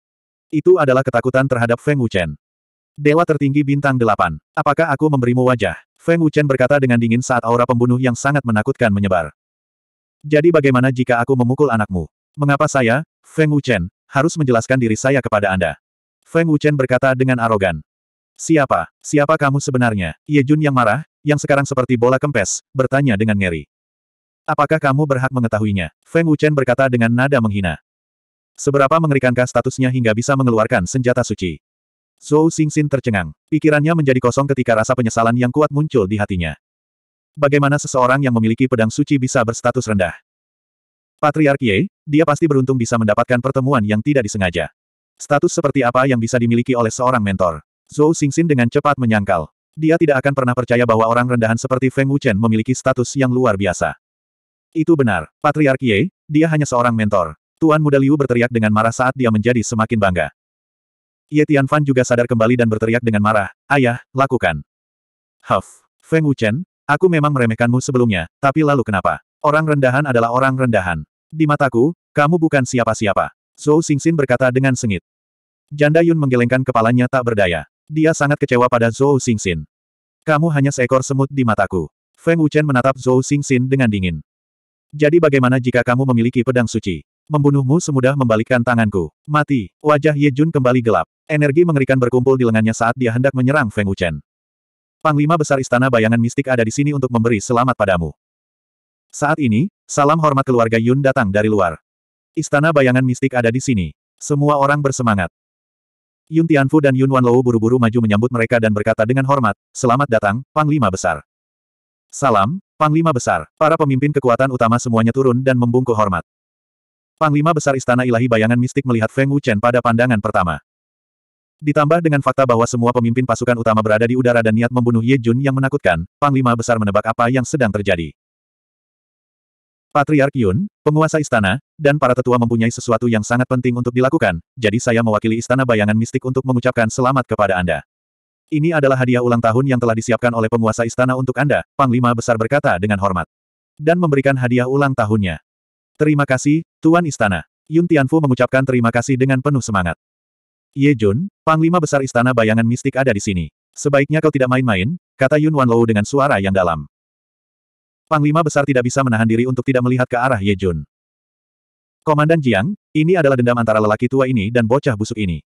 Itu adalah ketakutan terhadap Feng Wuchen. Dewa tertinggi bintang delapan. Apakah aku memberimu wajah? Feng Wuchen berkata dengan dingin saat aura pembunuh yang sangat menakutkan menyebar. Jadi bagaimana jika aku memukul anakmu? Mengapa saya, Feng Wuchen, harus menjelaskan diri saya kepada Anda? Feng Wuchen berkata dengan arogan. Siapa? Siapa kamu sebenarnya? Ye Jun yang marah, yang sekarang seperti bola kempes, bertanya dengan ngeri. Apakah kamu berhak mengetahuinya? Feng Wuchen berkata dengan nada menghina. Seberapa mengerikankah statusnya hingga bisa mengeluarkan senjata suci? Zhou Xingxin tercengang. Pikirannya menjadi kosong ketika rasa penyesalan yang kuat muncul di hatinya bagaimana seseorang yang memiliki pedang suci bisa berstatus rendah. Patriark Ye, dia pasti beruntung bisa mendapatkan pertemuan yang tidak disengaja. Status seperti apa yang bisa dimiliki oleh seorang mentor? Zhou Xingxin dengan cepat menyangkal. Dia tidak akan pernah percaya bahwa orang rendahan seperti Feng Wuchen memiliki status yang luar biasa. Itu benar, Patriark Ye, dia hanya seorang mentor. Tuan Muda Liu berteriak dengan marah saat dia menjadi semakin bangga. Ye Tianfan juga sadar kembali dan berteriak dengan marah, Ayah, lakukan. Huff. Feng Wuchen, Aku memang meremehkanmu sebelumnya, tapi lalu kenapa? Orang rendahan adalah orang rendahan. Di mataku, kamu bukan siapa-siapa. Zhou Xingxin berkata dengan sengit. Janda Yun menggelengkan kepalanya tak berdaya. Dia sangat kecewa pada Zhou Xingxin. Kamu hanya seekor semut di mataku. Feng Wuchen menatap Zhou Xingxin dengan dingin. Jadi bagaimana jika kamu memiliki pedang suci? Membunuhmu semudah membalikkan tanganku. Mati. Wajah Ye Jun kembali gelap. Energi mengerikan berkumpul di lengannya saat dia hendak menyerang Feng Wuchen. Panglima besar istana bayangan mistik ada di sini untuk memberi selamat padamu. Saat ini, salam hormat keluarga Yun datang dari luar. Istana bayangan mistik ada di sini. Semua orang bersemangat. Yun Tianfu dan Yun Wanlou buru-buru maju menyambut mereka dan berkata dengan hormat, Selamat datang, Panglima Besar. Salam, Panglima Besar. Para pemimpin kekuatan utama semuanya turun dan membungkuk hormat. Panglima Besar Istana Ilahi Bayangan Mistik melihat Feng Wuchen pada pandangan pertama. Ditambah dengan fakta bahwa semua pemimpin pasukan utama berada di udara dan niat membunuh Ye Jun yang menakutkan, Panglima Besar menebak apa yang sedang terjadi. Patriark Yun, penguasa istana, dan para tetua mempunyai sesuatu yang sangat penting untuk dilakukan, jadi saya mewakili istana bayangan mistik untuk mengucapkan selamat kepada Anda. Ini adalah hadiah ulang tahun yang telah disiapkan oleh penguasa istana untuk Anda, Panglima Besar berkata dengan hormat. Dan memberikan hadiah ulang tahunnya. Terima kasih, Tuan Istana. Yun Tianfu mengucapkan terima kasih dengan penuh semangat. Ye Jun, panglima besar istana bayangan mistik ada di sini. Sebaiknya kau tidak main-main, kata Yun Wanlou dengan suara yang dalam. Panglima besar tidak bisa menahan diri untuk tidak melihat ke arah Ye Jun. Komandan Jiang, ini adalah dendam antara lelaki tua ini dan bocah busuk ini.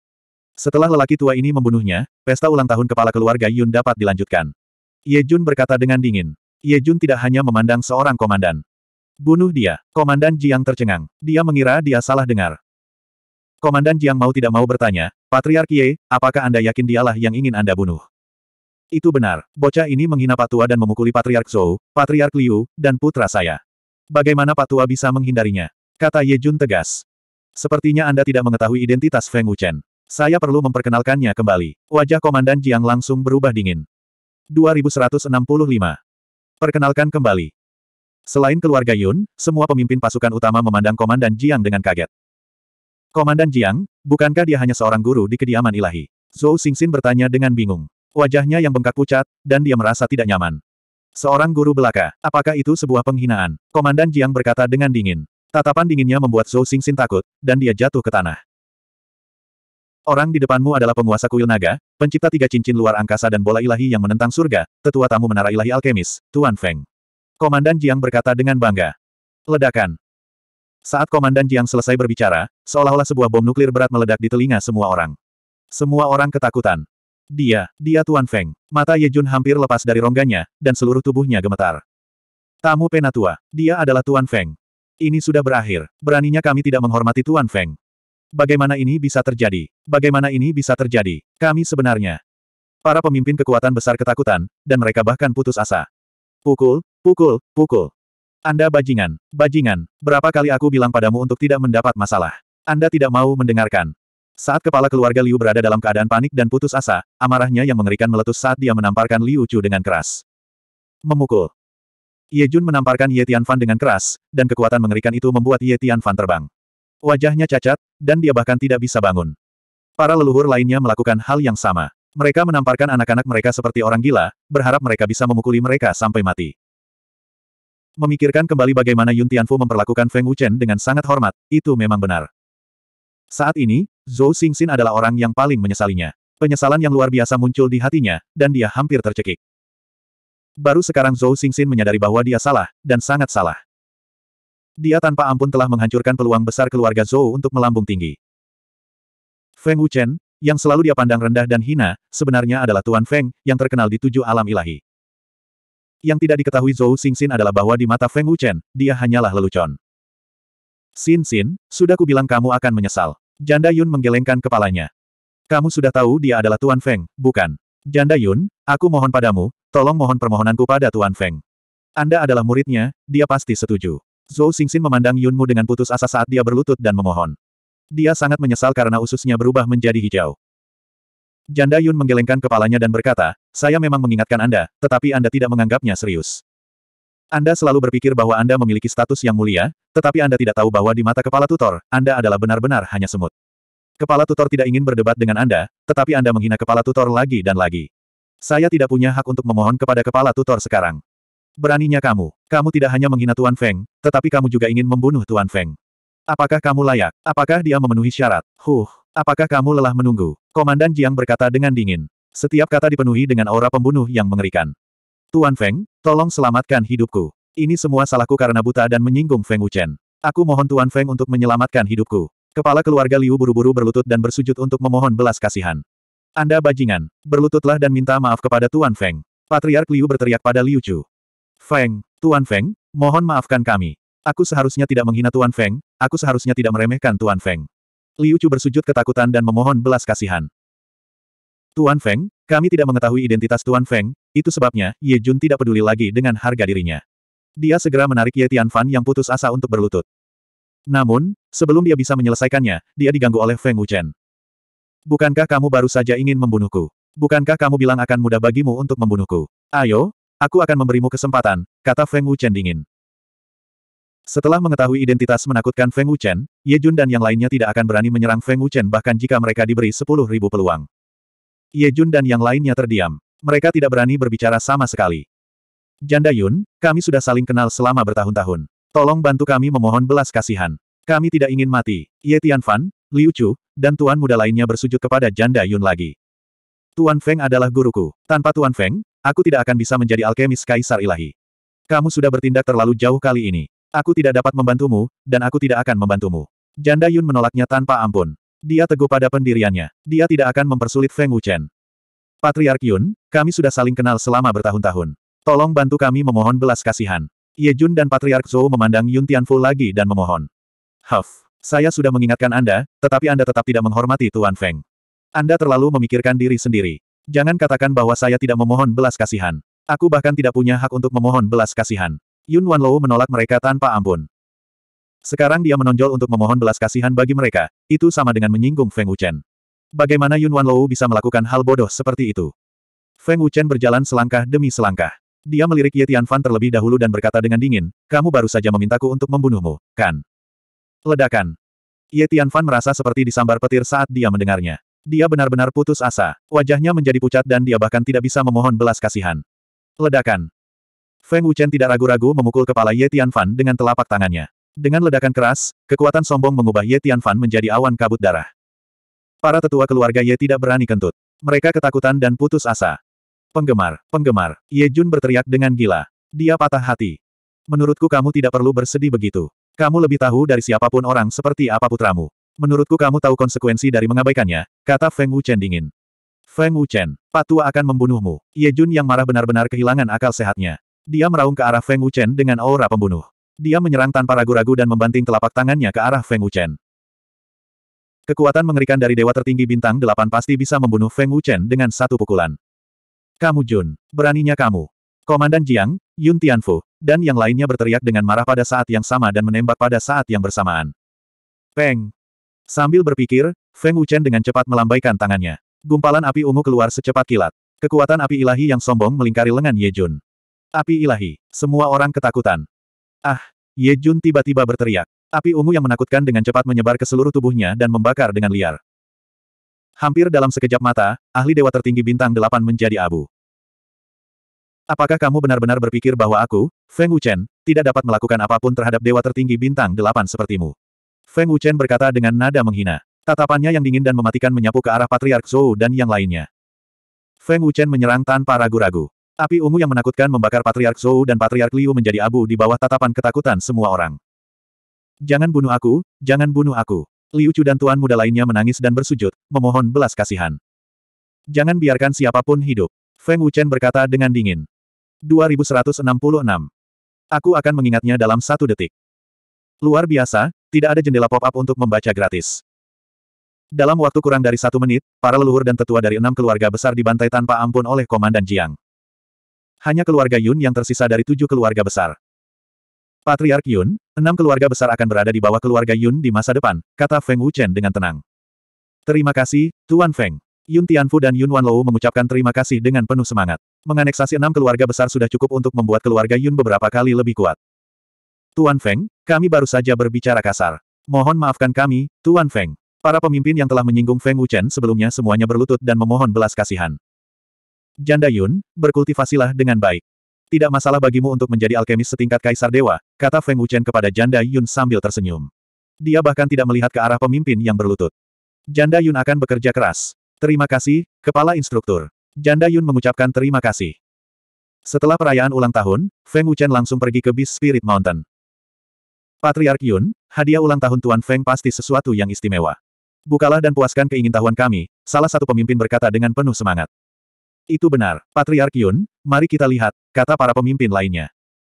Setelah lelaki tua ini membunuhnya, pesta ulang tahun kepala keluarga Yun dapat dilanjutkan. Ye Jun berkata dengan dingin. Ye Jun tidak hanya memandang seorang komandan. Bunuh dia, Komandan Jiang tercengang. Dia mengira dia salah dengar. Komandan Jiang mau tidak mau bertanya, Patriark Ye, apakah Anda yakin dialah yang ingin Anda bunuh? Itu benar, bocah ini menghina Patua dan memukuli Patriark Zhou, Patriark Liu, dan putra saya. Bagaimana Patua bisa menghindarinya? Kata Ye Jun tegas. Sepertinya Anda tidak mengetahui identitas Feng Wuchen. Saya perlu memperkenalkannya kembali. Wajah Komandan Jiang langsung berubah dingin. 2165. Perkenalkan kembali. Selain keluarga Yun, semua pemimpin pasukan utama memandang Komandan Jiang dengan kaget. Komandan Jiang, bukankah dia hanya seorang guru di kediaman ilahi? Zhou Xingxin bertanya dengan bingung. Wajahnya yang bengkak pucat, dan dia merasa tidak nyaman. Seorang guru belaka, apakah itu sebuah penghinaan? Komandan Jiang berkata dengan dingin. Tatapan dinginnya membuat Zhou Xingxin takut, dan dia jatuh ke tanah. Orang di depanmu adalah penguasa kuil naga, pencipta tiga cincin luar angkasa dan bola ilahi yang menentang surga, tetua tamu menara ilahi alkemis, Tuan Feng. Komandan Jiang berkata dengan bangga. Ledakan. Saat Komandan Jiang selesai berbicara, seolah-olah sebuah bom nuklir berat meledak di telinga semua orang. Semua orang ketakutan. Dia, dia Tuan Feng. Mata Ye Jun hampir lepas dari rongganya, dan seluruh tubuhnya gemetar. Tamu penatua, dia adalah Tuan Feng. Ini sudah berakhir, beraninya kami tidak menghormati Tuan Feng. Bagaimana ini bisa terjadi? Bagaimana ini bisa terjadi? Kami sebenarnya. Para pemimpin kekuatan besar ketakutan, dan mereka bahkan putus asa. Pukul, pukul, pukul. Anda bajingan, bajingan, berapa kali aku bilang padamu untuk tidak mendapat masalah. Anda tidak mau mendengarkan. Saat kepala keluarga Liu berada dalam keadaan panik dan putus asa, amarahnya yang mengerikan meletus saat dia menamparkan Liu Chu dengan keras. Memukul. Ye Jun menamparkan Ye Fan dengan keras, dan kekuatan mengerikan itu membuat Ye Fan terbang. Wajahnya cacat, dan dia bahkan tidak bisa bangun. Para leluhur lainnya melakukan hal yang sama. Mereka menamparkan anak-anak mereka seperti orang gila, berharap mereka bisa memukuli mereka sampai mati. Memikirkan kembali bagaimana Yun Tianfu memperlakukan Feng Wuchen dengan sangat hormat, itu memang benar. Saat ini, Zhou Xingxin adalah orang yang paling menyesalinya. Penyesalan yang luar biasa muncul di hatinya, dan dia hampir tercekik. Baru sekarang Zhou Xingxin menyadari bahwa dia salah, dan sangat salah. Dia tanpa ampun telah menghancurkan peluang besar keluarga Zhou untuk melambung tinggi. Feng Wuchen, yang selalu dia pandang rendah dan hina, sebenarnya adalah Tuan Feng, yang terkenal di tujuh alam ilahi. Yang tidak diketahui Zhou Xingxin adalah bahwa di mata Feng Wuchen, dia hanyalah lelucon. Xin Xin, sudah kubilang kamu akan menyesal. Janda Yun menggelengkan kepalanya. Kamu sudah tahu dia adalah Tuan Feng, bukan? Janda Yun, aku mohon padamu, tolong mohon permohonanku pada Tuan Feng. Anda adalah muridnya, dia pasti setuju. Zhou Xingxin memandang Yunmu dengan putus asa saat dia berlutut dan memohon. Dia sangat menyesal karena ususnya berubah menjadi hijau. Janda Yun menggelengkan kepalanya dan berkata, saya memang mengingatkan Anda, tetapi Anda tidak menganggapnya serius. Anda selalu berpikir bahwa Anda memiliki status yang mulia, tetapi Anda tidak tahu bahwa di mata kepala tutor, Anda adalah benar-benar hanya semut. Kepala tutor tidak ingin berdebat dengan Anda, tetapi Anda menghina kepala tutor lagi dan lagi. Saya tidak punya hak untuk memohon kepada kepala tutor sekarang. Beraninya kamu. Kamu tidak hanya menghina Tuan Feng, tetapi kamu juga ingin membunuh Tuan Feng. Apakah kamu layak? Apakah dia memenuhi syarat? Huh. Apakah kamu lelah menunggu? Komandan Jiang berkata dengan dingin. Setiap kata dipenuhi dengan aura pembunuh yang mengerikan. Tuan Feng, tolong selamatkan hidupku. Ini semua salahku karena buta dan menyinggung Feng Wuchen. Aku mohon Tuan Feng untuk menyelamatkan hidupku. Kepala keluarga Liu buru-buru berlutut dan bersujud untuk memohon belas kasihan. Anda bajingan, berlututlah dan minta maaf kepada Tuan Feng. Patriark Liu berteriak pada Liu Chu. Feng, Tuan Feng, mohon maafkan kami. Aku seharusnya tidak menghina Tuan Feng, aku seharusnya tidak meremehkan Tuan Feng. Liu Chu bersujud ketakutan dan memohon belas kasihan. Tuan Feng, kami tidak mengetahui identitas Tuan Feng, itu sebabnya Ye Jun tidak peduli lagi dengan harga dirinya. Dia segera menarik Ye Tian Fan yang putus asa untuk berlutut. Namun, sebelum dia bisa menyelesaikannya, dia diganggu oleh Feng Wuchen. Bukankah kamu baru saja ingin membunuhku? Bukankah kamu bilang akan mudah bagimu untuk membunuhku? Ayo, aku akan memberimu kesempatan, kata Feng Wuchen dingin. Setelah mengetahui identitas menakutkan Feng Wuchen, Ye Jun dan yang lainnya tidak akan berani menyerang Feng Wuchen bahkan jika mereka diberi sepuluh ribu peluang. Ye Jun dan yang lainnya terdiam. Mereka tidak berani berbicara sama sekali. Janda Yun, kami sudah saling kenal selama bertahun-tahun. Tolong bantu kami memohon belas kasihan. Kami tidak ingin mati. Ye Tianfan, Liu Chu, dan Tuan Muda lainnya bersujud kepada Janda Yun lagi. Tuan Feng adalah guruku. Tanpa Tuan Feng, aku tidak akan bisa menjadi alkemis kaisar ilahi. Kamu sudah bertindak terlalu jauh kali ini. Aku tidak dapat membantumu, dan aku tidak akan membantumu. Janda Yun menolaknya tanpa ampun. Dia teguh pada pendiriannya. Dia tidak akan mempersulit Feng Wuchen. Patriark Yun, kami sudah saling kenal selama bertahun-tahun. Tolong bantu kami memohon belas kasihan. Ye Jun dan Patriark Zhou memandang Yun Tianfu lagi dan memohon. Huff, saya sudah mengingatkan Anda, tetapi Anda tetap tidak menghormati Tuan Feng. Anda terlalu memikirkan diri sendiri. Jangan katakan bahwa saya tidak memohon belas kasihan. Aku bahkan tidak punya hak untuk memohon belas kasihan. Yun Wanlou menolak mereka tanpa ampun. Sekarang dia menonjol untuk memohon belas kasihan bagi mereka, itu sama dengan menyinggung Feng Wuchen. Bagaimana Yun Wanlou bisa melakukan hal bodoh seperti itu? Feng Wuchen berjalan selangkah demi selangkah. Dia melirik Ye Tianfan terlebih dahulu dan berkata dengan dingin, kamu baru saja memintaku untuk membunuhmu, kan? Ledakan. Ye Tianfan merasa seperti disambar petir saat dia mendengarnya. Dia benar-benar putus asa, wajahnya menjadi pucat dan dia bahkan tidak bisa memohon belas kasihan. Ledakan. Feng Wuchen tidak ragu-ragu memukul kepala Ye Tianfan dengan telapak tangannya. Dengan ledakan keras, kekuatan sombong mengubah Ye Tianfan menjadi awan kabut darah. Para tetua keluarga Ye tidak berani kentut. Mereka ketakutan dan putus asa. Penggemar, penggemar, Ye Jun berteriak dengan gila. Dia patah hati. Menurutku kamu tidak perlu bersedih begitu. Kamu lebih tahu dari siapapun orang seperti apa putramu. Menurutku kamu tahu konsekuensi dari mengabaikannya, kata Feng Wuchen dingin. Feng Wuchen, Patua akan membunuhmu. Ye Jun yang marah benar-benar kehilangan akal sehatnya. Dia meraung ke arah Feng Wuchen dengan aura pembunuh. Dia menyerang tanpa ragu-ragu dan membanting telapak tangannya ke arah Feng Wuchen. Kekuatan mengerikan dari dewa tertinggi bintang delapan pasti bisa membunuh Feng Wuchen dengan satu pukulan. Kamu Jun, beraninya kamu. Komandan Jiang, Yun Tianfu, dan yang lainnya berteriak dengan marah pada saat yang sama dan menembak pada saat yang bersamaan. Peng! Sambil berpikir, Feng Wuchen dengan cepat melambaikan tangannya. Gumpalan api ungu keluar secepat kilat. Kekuatan api ilahi yang sombong melingkari lengan Ye Jun. Api ilahi. Semua orang ketakutan. Ah! Ye Jun tiba-tiba berteriak. Api ungu yang menakutkan dengan cepat menyebar ke seluruh tubuhnya dan membakar dengan liar. Hampir dalam sekejap mata, ahli dewa tertinggi bintang delapan menjadi abu. Apakah kamu benar-benar berpikir bahwa aku, Feng Wuchen, tidak dapat melakukan apapun terhadap dewa tertinggi bintang delapan sepertimu? Feng Wuchen berkata dengan nada menghina. Tatapannya yang dingin dan mematikan menyapu ke arah Patriark Zhou dan yang lainnya. Feng Wuchen menyerang tanpa ragu-ragu. Api ungu yang menakutkan membakar Patriark Zhou dan Patriark Liu menjadi abu di bawah tatapan ketakutan semua orang. Jangan bunuh aku, jangan bunuh aku. Liu Chu dan tuan muda lainnya menangis dan bersujud, memohon belas kasihan. Jangan biarkan siapapun hidup. Feng Wuchen berkata dengan dingin. 2166. Aku akan mengingatnya dalam satu detik. Luar biasa, tidak ada jendela pop-up untuk membaca gratis. Dalam waktu kurang dari satu menit, para leluhur dan tetua dari enam keluarga besar dibantai tanpa ampun oleh Komandan Jiang. Hanya keluarga Yun yang tersisa dari tujuh keluarga besar. Patriark Yun, enam keluarga besar akan berada di bawah keluarga Yun di masa depan, kata Feng Wuchen dengan tenang. Terima kasih, Tuan Feng. Yun Tianfu dan Yun Wanlou mengucapkan terima kasih dengan penuh semangat. Menganeksasi enam keluarga besar sudah cukup untuk membuat keluarga Yun beberapa kali lebih kuat. Tuan Feng, kami baru saja berbicara kasar. Mohon maafkan kami, Tuan Feng. Para pemimpin yang telah menyinggung Feng Wuchen sebelumnya semuanya berlutut dan memohon belas kasihan. Janda Yun, berkultivasilah dengan baik. Tidak masalah bagimu untuk menjadi alkemis setingkat kaisar dewa, kata Feng Wuchen kepada Janda Yun sambil tersenyum. Dia bahkan tidak melihat ke arah pemimpin yang berlutut. Janda Yun akan bekerja keras. Terima kasih, Kepala Instruktur. Janda Yun mengucapkan terima kasih. Setelah perayaan ulang tahun, Feng Wuchen langsung pergi ke Beast Spirit Mountain. Patriark Yun, hadiah ulang tahun Tuan Feng pasti sesuatu yang istimewa. Bukalah dan puaskan keingintahuan kami, salah satu pemimpin berkata dengan penuh semangat. Itu benar, Patriark Yun, mari kita lihat, kata para pemimpin lainnya.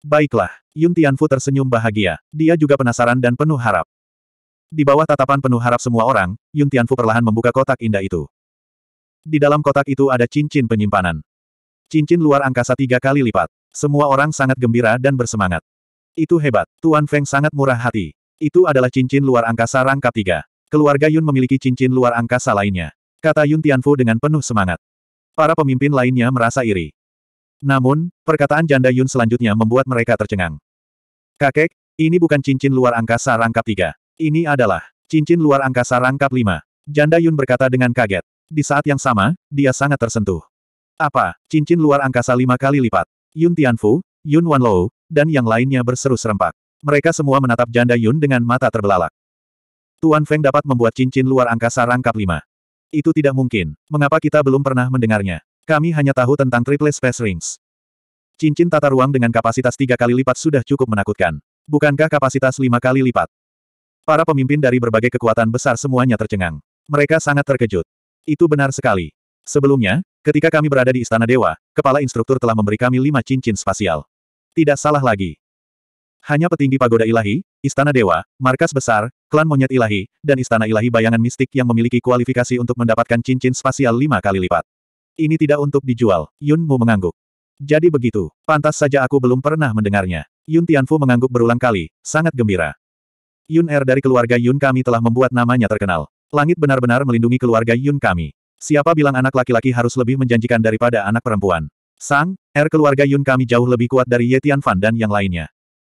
Baiklah, Yun Tianfu tersenyum bahagia, dia juga penasaran dan penuh harap. Di bawah tatapan penuh harap semua orang, Yun Tianfu perlahan membuka kotak indah itu. Di dalam kotak itu ada cincin penyimpanan. Cincin luar angkasa tiga kali lipat. Semua orang sangat gembira dan bersemangat. Itu hebat, Tuan Feng sangat murah hati. Itu adalah cincin luar angkasa rangkap tiga. Keluarga Yun memiliki cincin luar angkasa lainnya. Kata Yun Tianfu dengan penuh semangat. Para pemimpin lainnya merasa iri. Namun, perkataan janda Yun selanjutnya membuat mereka tercengang. Kakek, ini bukan cincin luar angkasa rangkap tiga. Ini adalah cincin luar angkasa rangkap lima. Janda Yun berkata dengan kaget. Di saat yang sama, dia sangat tersentuh. Apa, cincin luar angkasa lima kali lipat? Yun Tianfu, Yun Wanlou, dan yang lainnya berseru serempak. Mereka semua menatap janda Yun dengan mata terbelalak. Tuan Feng dapat membuat cincin luar angkasa rangkap lima. Itu tidak mungkin. Mengapa kita belum pernah mendengarnya? Kami hanya tahu tentang Triple Space Rings. Cincin tata ruang dengan kapasitas tiga kali lipat sudah cukup menakutkan. Bukankah kapasitas lima kali lipat? Para pemimpin dari berbagai kekuatan besar semuanya tercengang. Mereka sangat terkejut. Itu benar sekali. Sebelumnya, ketika kami berada di Istana Dewa, kepala instruktur telah memberi kami lima cincin spasial. Tidak salah lagi. Hanya petinggi pagoda ilahi, istana dewa, markas besar, klan monyet ilahi, dan istana ilahi bayangan mistik yang memiliki kualifikasi untuk mendapatkan cincin spasial lima kali lipat. Ini tidak untuk dijual, Yun Mu mengangguk. Jadi begitu, pantas saja aku belum pernah mendengarnya. Yun Tianfu mengangguk berulang kali, sangat gembira. Yun Er dari keluarga Yun kami telah membuat namanya terkenal. Langit benar-benar melindungi keluarga Yun kami. Siapa bilang anak laki-laki harus lebih menjanjikan daripada anak perempuan? Sang, Er keluarga Yun kami jauh lebih kuat dari Ye Tianfan dan yang lainnya.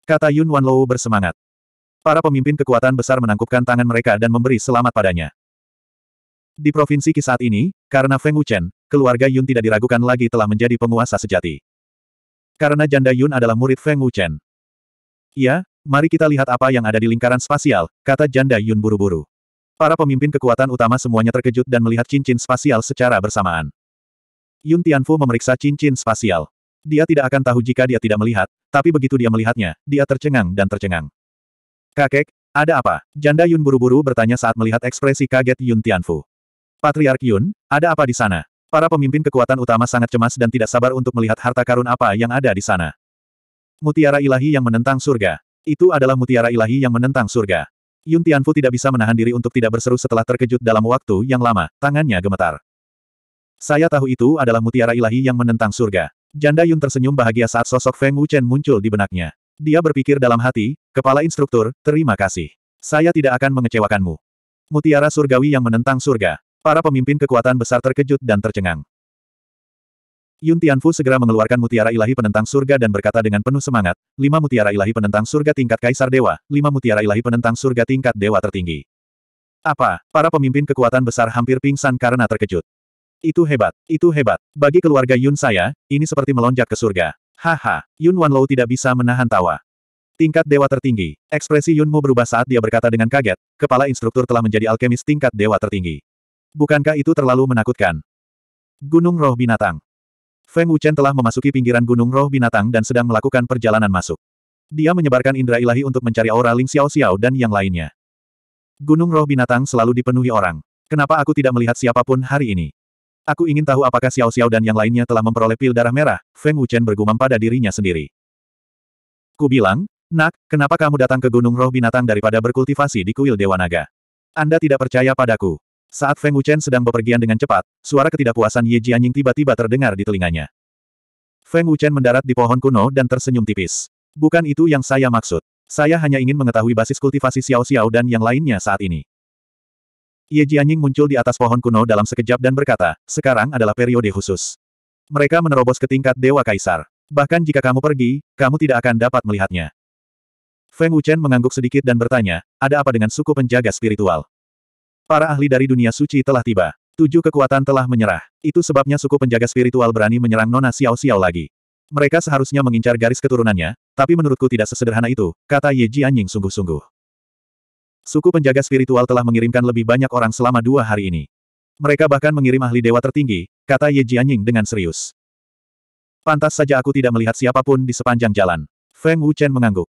Kata Yun Wan Wanlou bersemangat. Para pemimpin kekuatan besar menangkupkan tangan mereka dan memberi selamat padanya. Di Provinsi Qi saat ini, karena Feng Wuchen, keluarga Yun tidak diragukan lagi telah menjadi penguasa sejati. Karena janda Yun adalah murid Feng Wuchen. Ya, mari kita lihat apa yang ada di lingkaran spasial, kata janda Yun buru-buru. Para pemimpin kekuatan utama semuanya terkejut dan melihat cincin spasial secara bersamaan. Yun Tianfu memeriksa cincin spasial. Dia tidak akan tahu jika dia tidak melihat, tapi begitu dia melihatnya, dia tercengang dan tercengang. Kakek, ada apa? Janda Yun buru-buru bertanya saat melihat ekspresi kaget Yun Tianfu. Patriark Yun, ada apa di sana? Para pemimpin kekuatan utama sangat cemas dan tidak sabar untuk melihat harta karun apa yang ada di sana. Mutiara ilahi yang menentang surga. Itu adalah mutiara ilahi yang menentang surga. Yun Tianfu tidak bisa menahan diri untuk tidak berseru setelah terkejut dalam waktu yang lama, tangannya gemetar. Saya tahu itu adalah mutiara ilahi yang menentang surga. Janda Yun tersenyum bahagia saat sosok Feng Wuchen muncul di benaknya. Dia berpikir dalam hati, kepala instruktur, terima kasih. Saya tidak akan mengecewakanmu. Mutiara surgawi yang menentang surga. Para pemimpin kekuatan besar terkejut dan tercengang. Yun Tianfu segera mengeluarkan mutiara ilahi penentang surga dan berkata dengan penuh semangat, lima mutiara ilahi penentang surga tingkat kaisar dewa, lima mutiara ilahi penentang surga tingkat dewa tertinggi. Apa? Para pemimpin kekuatan besar hampir pingsan karena terkejut. Itu hebat, itu hebat. Bagi keluarga Yun saya, ini seperti melonjak ke surga. Haha, Yun Wanlou tidak bisa menahan tawa. Tingkat dewa tertinggi. Ekspresi Yun Mu berubah saat dia berkata dengan kaget, kepala instruktur telah menjadi alkemis tingkat dewa tertinggi. Bukankah itu terlalu menakutkan? Gunung Roh Binatang. Feng Wuchen telah memasuki pinggiran Gunung Roh Binatang dan sedang melakukan perjalanan masuk. Dia menyebarkan indera ilahi untuk mencari aura Ling Xiao Xiao dan yang lainnya. Gunung Roh Binatang selalu dipenuhi orang. Kenapa aku tidak melihat siapapun hari ini? Aku ingin tahu apakah Xiao Xiao dan yang lainnya telah memperoleh pil darah merah, Feng Wuchen bergumam pada dirinya sendiri. Ku bilang, Nak, kenapa kamu datang ke Gunung Roh Binatang daripada berkultivasi di kuil Dewa Naga? Anda tidak percaya padaku. Saat Feng Wuchen sedang bepergian dengan cepat, suara ketidakpuasan Ye Jianying tiba-tiba terdengar di telinganya. Feng Wuchen mendarat di pohon kuno dan tersenyum tipis. Bukan itu yang saya maksud. Saya hanya ingin mengetahui basis kultivasi Xiao Xiao dan yang lainnya saat ini. Ye Jianying muncul di atas pohon kuno dalam sekejap dan berkata, sekarang adalah periode khusus. Mereka menerobos ke tingkat Dewa Kaisar. Bahkan jika kamu pergi, kamu tidak akan dapat melihatnya. Feng Wuchen mengangguk sedikit dan bertanya, ada apa dengan suku penjaga spiritual? Para ahli dari dunia suci telah tiba. Tujuh kekuatan telah menyerah. Itu sebabnya suku penjaga spiritual berani menyerang Nona Xiao Xiao lagi. Mereka seharusnya mengincar garis keturunannya, tapi menurutku tidak sesederhana itu, kata Ye Jianying sungguh-sungguh. Suku penjaga spiritual telah mengirimkan lebih banyak orang selama dua hari ini. Mereka bahkan mengirim ahli dewa tertinggi, kata Ye Jianying dengan serius. Pantas saja aku tidak melihat siapapun di sepanjang jalan. Feng Wuchen mengangguk.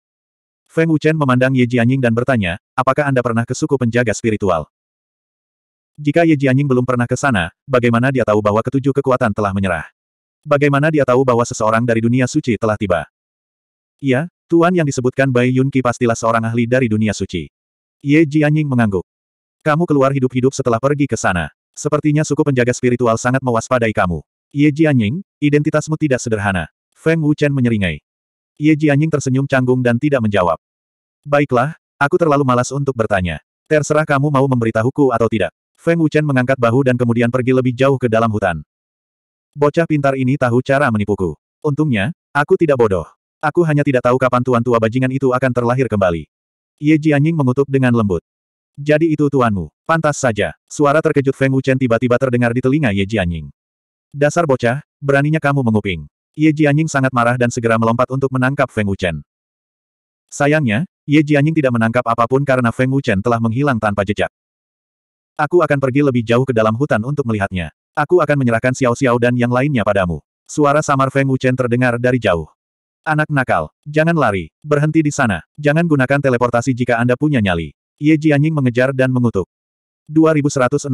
Feng Wuchen memandang Ye Jianying dan bertanya, apakah Anda pernah ke suku penjaga spiritual? Jika Ye Jianying belum pernah ke sana, bagaimana dia tahu bahwa ketujuh kekuatan telah menyerah? Bagaimana dia tahu bahwa seseorang dari dunia suci telah tiba? Iya, Tuan yang disebutkan Bai Yunqi pastilah seorang ahli dari dunia suci. Ye Jianying mengangguk. Kamu keluar hidup-hidup setelah pergi ke sana. Sepertinya suku penjaga spiritual sangat mewaspadai kamu. Ye Jianying, identitasmu tidak sederhana. Feng Wuchen menyeringai. Ye Jianying tersenyum canggung dan tidak menjawab. Baiklah, aku terlalu malas untuk bertanya. Terserah kamu mau memberitahuku atau tidak. Feng Wuchen mengangkat bahu dan kemudian pergi lebih jauh ke dalam hutan. Bocah pintar ini tahu cara menipuku. Untungnya, aku tidak bodoh. Aku hanya tidak tahu kapan tuan tua bajingan itu akan terlahir kembali. Ye Jianying mengutuk dengan lembut. Jadi itu tuanmu. Pantas saja. Suara terkejut Feng Wuchen tiba-tiba terdengar di telinga Ye Jianying. Dasar bocah, beraninya kamu menguping. Ye Jianying sangat marah dan segera melompat untuk menangkap Feng Wuchen. Sayangnya, Ye Jianying tidak menangkap apapun karena Feng Wuchen telah menghilang tanpa jejak. Aku akan pergi lebih jauh ke dalam hutan untuk melihatnya. Aku akan menyerahkan Xiao Xiao dan yang lainnya padamu. Suara samar Feng Wuchen terdengar dari jauh. Anak nakal, jangan lari, berhenti di sana, jangan gunakan teleportasi jika Anda punya nyali. Ye Jianying mengejar dan mengutuk. 2167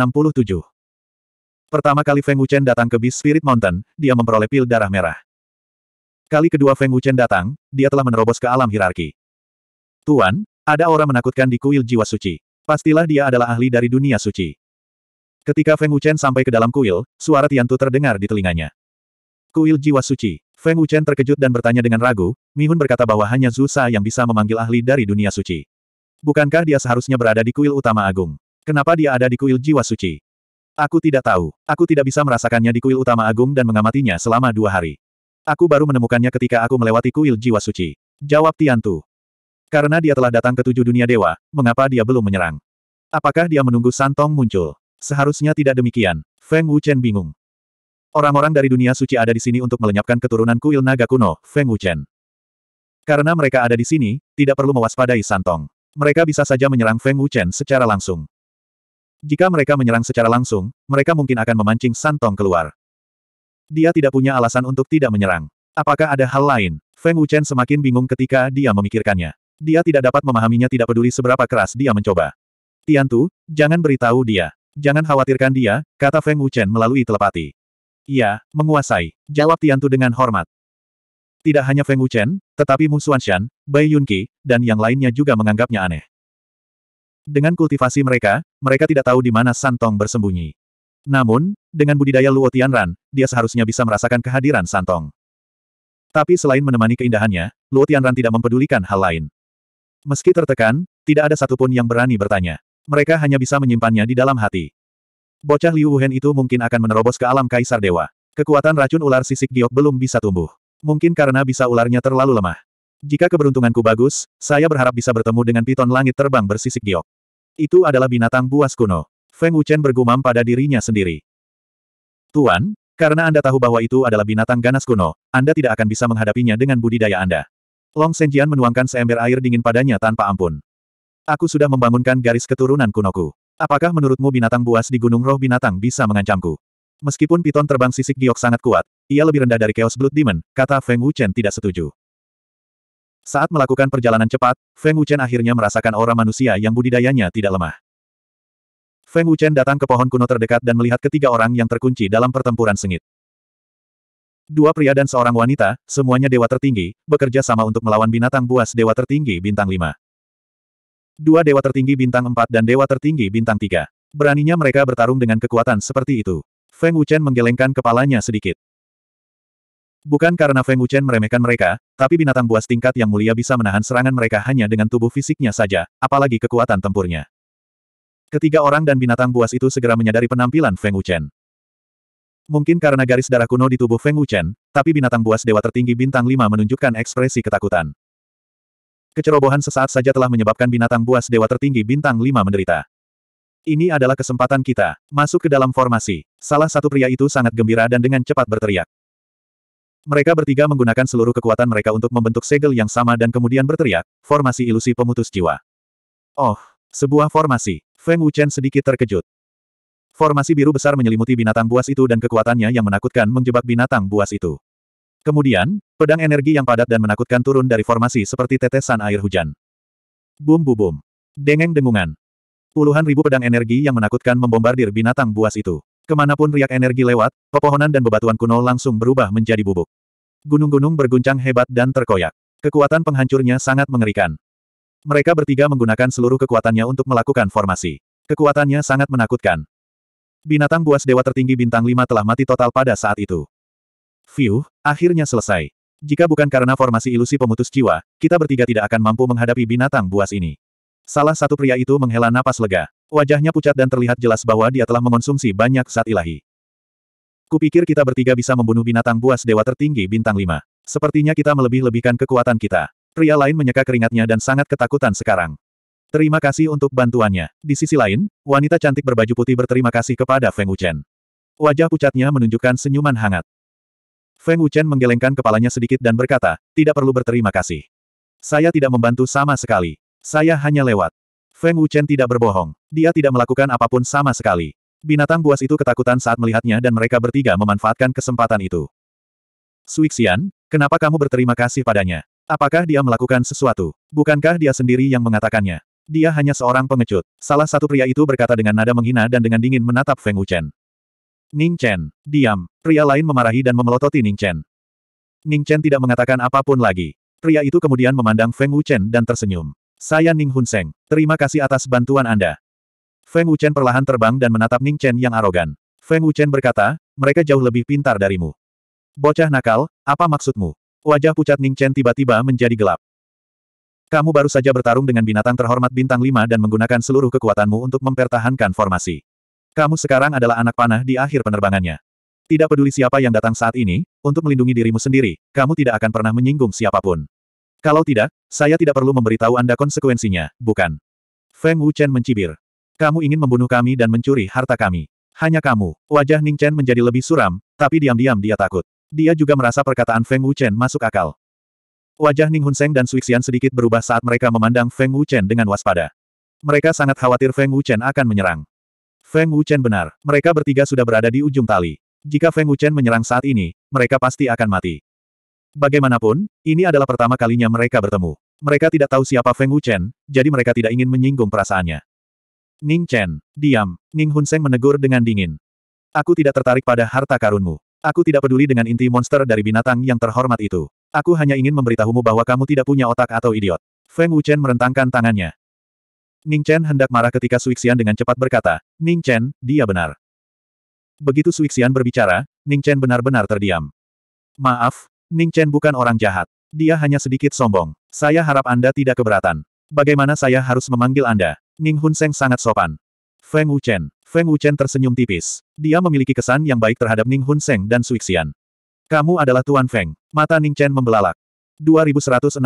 Pertama kali Feng Wuchen datang ke Beast Spirit Mountain, dia memperoleh pil darah merah. Kali kedua Feng Wuchen datang, dia telah menerobos ke alam hierarki. Tuan, ada orang menakutkan di kuil jiwa suci. Pastilah dia adalah ahli dari dunia suci. Ketika Feng Wuchen sampai ke dalam kuil, suara Tian Tu terdengar di telinganya. Kuil Jiwa Suci. Feng Wuchen terkejut dan bertanya dengan ragu, Mihun berkata bahwa hanya Zhu Sa yang bisa memanggil ahli dari dunia suci. Bukankah dia seharusnya berada di kuil utama agung? Kenapa dia ada di kuil jiwa suci? Aku tidak tahu. Aku tidak bisa merasakannya di kuil utama agung dan mengamatinya selama dua hari. Aku baru menemukannya ketika aku melewati kuil jiwa suci. Jawab Tiantu. Karena dia telah datang ke tujuh dunia dewa, mengapa dia belum menyerang? Apakah dia menunggu Santong muncul? Seharusnya tidak demikian. Feng Wuchen bingung. Orang-orang dari dunia suci ada di sini untuk melenyapkan keturunan kuil naga kuno, Feng Wuchen. Karena mereka ada di sini, tidak perlu mewaspadai Santong. Mereka bisa saja menyerang Feng Wuchen secara langsung. Jika mereka menyerang secara langsung, mereka mungkin akan memancing Santong keluar. Dia tidak punya alasan untuk tidak menyerang. Apakah ada hal lain? Feng Wuchen semakin bingung ketika dia memikirkannya. Dia tidak dapat memahaminya tidak peduli seberapa keras dia mencoba. Tiantu, jangan beritahu dia. Jangan khawatirkan dia, kata Feng Wuchen melalui telepati. Iya, menguasai. Jawab Tiantu dengan hormat. Tidak hanya Feng Wuchen, tetapi Mu Xuanshan, Bai Yunqi, dan yang lainnya juga menganggapnya aneh. Dengan kultivasi mereka, mereka tidak tahu di mana Santong bersembunyi. Namun, dengan budidaya Luo Tianran, dia seharusnya bisa merasakan kehadiran Santong. Tapi selain menemani keindahannya, Luo Tianran tidak mempedulikan hal lain. Meski tertekan, tidak ada satupun yang berani bertanya. Mereka hanya bisa menyimpannya di dalam hati. Bocah Liu Wuhen itu mungkin akan menerobos ke alam Kaisar Dewa. Kekuatan racun ular sisik giok belum bisa tumbuh. Mungkin karena bisa ularnya terlalu lemah. Jika keberuntunganku bagus, saya berharap bisa bertemu dengan piton langit terbang bersisik giok. Itu adalah binatang buas kuno. Feng Wuchen bergumam pada dirinya sendiri. Tuan, karena Anda tahu bahwa itu adalah binatang ganas kuno, Anda tidak akan bisa menghadapinya dengan budidaya Anda. Long Senjian menuangkan seember air dingin padanya tanpa ampun. Aku sudah membangunkan garis keturunan kunoku. Apakah menurutmu binatang buas di Gunung Roh Binatang bisa mengancamku? Meskipun piton terbang sisik giok sangat kuat, ia lebih rendah dari Chaos Blood Demon, kata Feng Wuchen tidak setuju. Saat melakukan perjalanan cepat, Feng Wuchen akhirnya merasakan aura manusia yang budidayanya tidak lemah. Feng Wuchen datang ke pohon kuno terdekat dan melihat ketiga orang yang terkunci dalam pertempuran sengit. Dua pria dan seorang wanita, semuanya dewa tertinggi, bekerja sama untuk melawan binatang buas dewa tertinggi bintang 5. Dua dewa tertinggi bintang empat dan dewa tertinggi bintang tiga. Beraninya mereka bertarung dengan kekuatan seperti itu. Feng Wuchen menggelengkan kepalanya sedikit. Bukan karena Feng Wuchen meremehkan mereka, tapi binatang buas tingkat yang mulia bisa menahan serangan mereka hanya dengan tubuh fisiknya saja, apalagi kekuatan tempurnya. Ketiga orang dan binatang buas itu segera menyadari penampilan Feng Wuchen. Mungkin karena garis darah kuno di tubuh Feng Wuchen, tapi binatang buas dewa tertinggi bintang 5 menunjukkan ekspresi ketakutan. Kecerobohan sesaat saja telah menyebabkan binatang buas dewa tertinggi bintang 5 menderita. Ini adalah kesempatan kita. Masuk ke dalam formasi. Salah satu pria itu sangat gembira dan dengan cepat berteriak. Mereka bertiga menggunakan seluruh kekuatan mereka untuk membentuk segel yang sama dan kemudian berteriak, formasi ilusi pemutus jiwa. Oh, sebuah formasi. Feng Wuchen sedikit terkejut. Formasi biru besar menyelimuti binatang buas itu dan kekuatannya yang menakutkan menjebak binatang buas itu. Kemudian, pedang energi yang padat dan menakutkan turun dari formasi seperti tetesan air hujan. Bum bu bum. Dengeng dengungan. Puluhan ribu pedang energi yang menakutkan membombardir binatang buas itu. Kemanapun riak energi lewat, pepohonan dan bebatuan kuno langsung berubah menjadi bubuk. Gunung-gunung berguncang hebat dan terkoyak. Kekuatan penghancurnya sangat mengerikan. Mereka bertiga menggunakan seluruh kekuatannya untuk melakukan formasi. Kekuatannya sangat menakutkan. Binatang buas dewa tertinggi bintang 5 telah mati total pada saat itu. Fiuh, akhirnya selesai. Jika bukan karena formasi ilusi pemutus jiwa, kita bertiga tidak akan mampu menghadapi binatang buas ini. Salah satu pria itu menghela napas lega. Wajahnya pucat dan terlihat jelas bahwa dia telah mengonsumsi banyak zat ilahi. Kupikir kita bertiga bisa membunuh binatang buas dewa tertinggi bintang lima. Sepertinya kita melebih-lebihkan kekuatan kita. Pria lain menyeka keringatnya dan sangat ketakutan sekarang. Terima kasih untuk bantuannya. Di sisi lain, wanita cantik berbaju putih berterima kasih kepada Feng Wuchen. Wajah pucatnya menunjukkan senyuman hangat. Feng Wuchen menggelengkan kepalanya sedikit dan berkata, tidak perlu berterima kasih. Saya tidak membantu sama sekali. Saya hanya lewat. Feng Wuchen tidak berbohong. Dia tidak melakukan apapun sama sekali. Binatang buas itu ketakutan saat melihatnya dan mereka bertiga memanfaatkan kesempatan itu. Suixian, kenapa kamu berterima kasih padanya? Apakah dia melakukan sesuatu? Bukankah dia sendiri yang mengatakannya? Dia hanya seorang pengecut. Salah satu pria itu berkata dengan nada menghina dan dengan dingin menatap Feng Wuchen. Ning Chen. Diam. Pria lain memarahi dan memelototi Ning Chen. Ning Chen tidak mengatakan apapun lagi. Pria itu kemudian memandang Feng Wuchen dan tersenyum. Saya Ning Hun Seng. Terima kasih atas bantuan Anda. Feng Wuchen perlahan terbang dan menatap Ning Chen yang arogan. Feng Wuchen berkata, mereka jauh lebih pintar darimu. Bocah nakal, apa maksudmu? Wajah pucat Ning Chen tiba-tiba menjadi gelap. Kamu baru saja bertarung dengan binatang terhormat bintang 5 dan menggunakan seluruh kekuatanmu untuk mempertahankan formasi. Kamu sekarang adalah anak panah di akhir penerbangannya. Tidak peduli siapa yang datang saat ini, untuk melindungi dirimu sendiri, kamu tidak akan pernah menyinggung siapapun. Kalau tidak, saya tidak perlu memberitahu Anda konsekuensinya, bukan? Feng Wuchen mencibir. Kamu ingin membunuh kami dan mencuri harta kami. Hanya kamu. Wajah Ning Chen menjadi lebih suram, tapi diam-diam dia takut. Dia juga merasa perkataan Feng Wuchen masuk akal. Wajah Ning Hunseng dan Suixian sedikit berubah saat mereka memandang Feng Wuchen dengan waspada. Mereka sangat khawatir Feng Wuchen akan menyerang. Feng Wuchen benar, mereka bertiga sudah berada di ujung tali. Jika Feng Wuchen menyerang saat ini, mereka pasti akan mati. Bagaimanapun, ini adalah pertama kalinya mereka bertemu. Mereka tidak tahu siapa Feng Wuchen, jadi mereka tidak ingin menyinggung perasaannya. Ning Chen, diam, Ning Hun Seng menegur dengan dingin. Aku tidak tertarik pada harta karunmu. Aku tidak peduli dengan inti monster dari binatang yang terhormat itu. Aku hanya ingin memberitahumu bahwa kamu tidak punya otak atau idiot. Feng Wuchen merentangkan tangannya. Ning Chen hendak marah ketika Suixian dengan cepat berkata, Ning Chen, dia benar. Begitu Suixian berbicara, Ning Chen benar-benar terdiam. Maaf, Ning Chen bukan orang jahat. Dia hanya sedikit sombong. Saya harap Anda tidak keberatan. Bagaimana saya harus memanggil Anda? Ning Hun Seng sangat sopan. Feng Wuchen. Feng Wuchen tersenyum tipis. Dia memiliki kesan yang baik terhadap Ning Hun Seng dan Suixian. Kamu adalah Tuan Feng. Mata Ning Chen membelalak. 2168.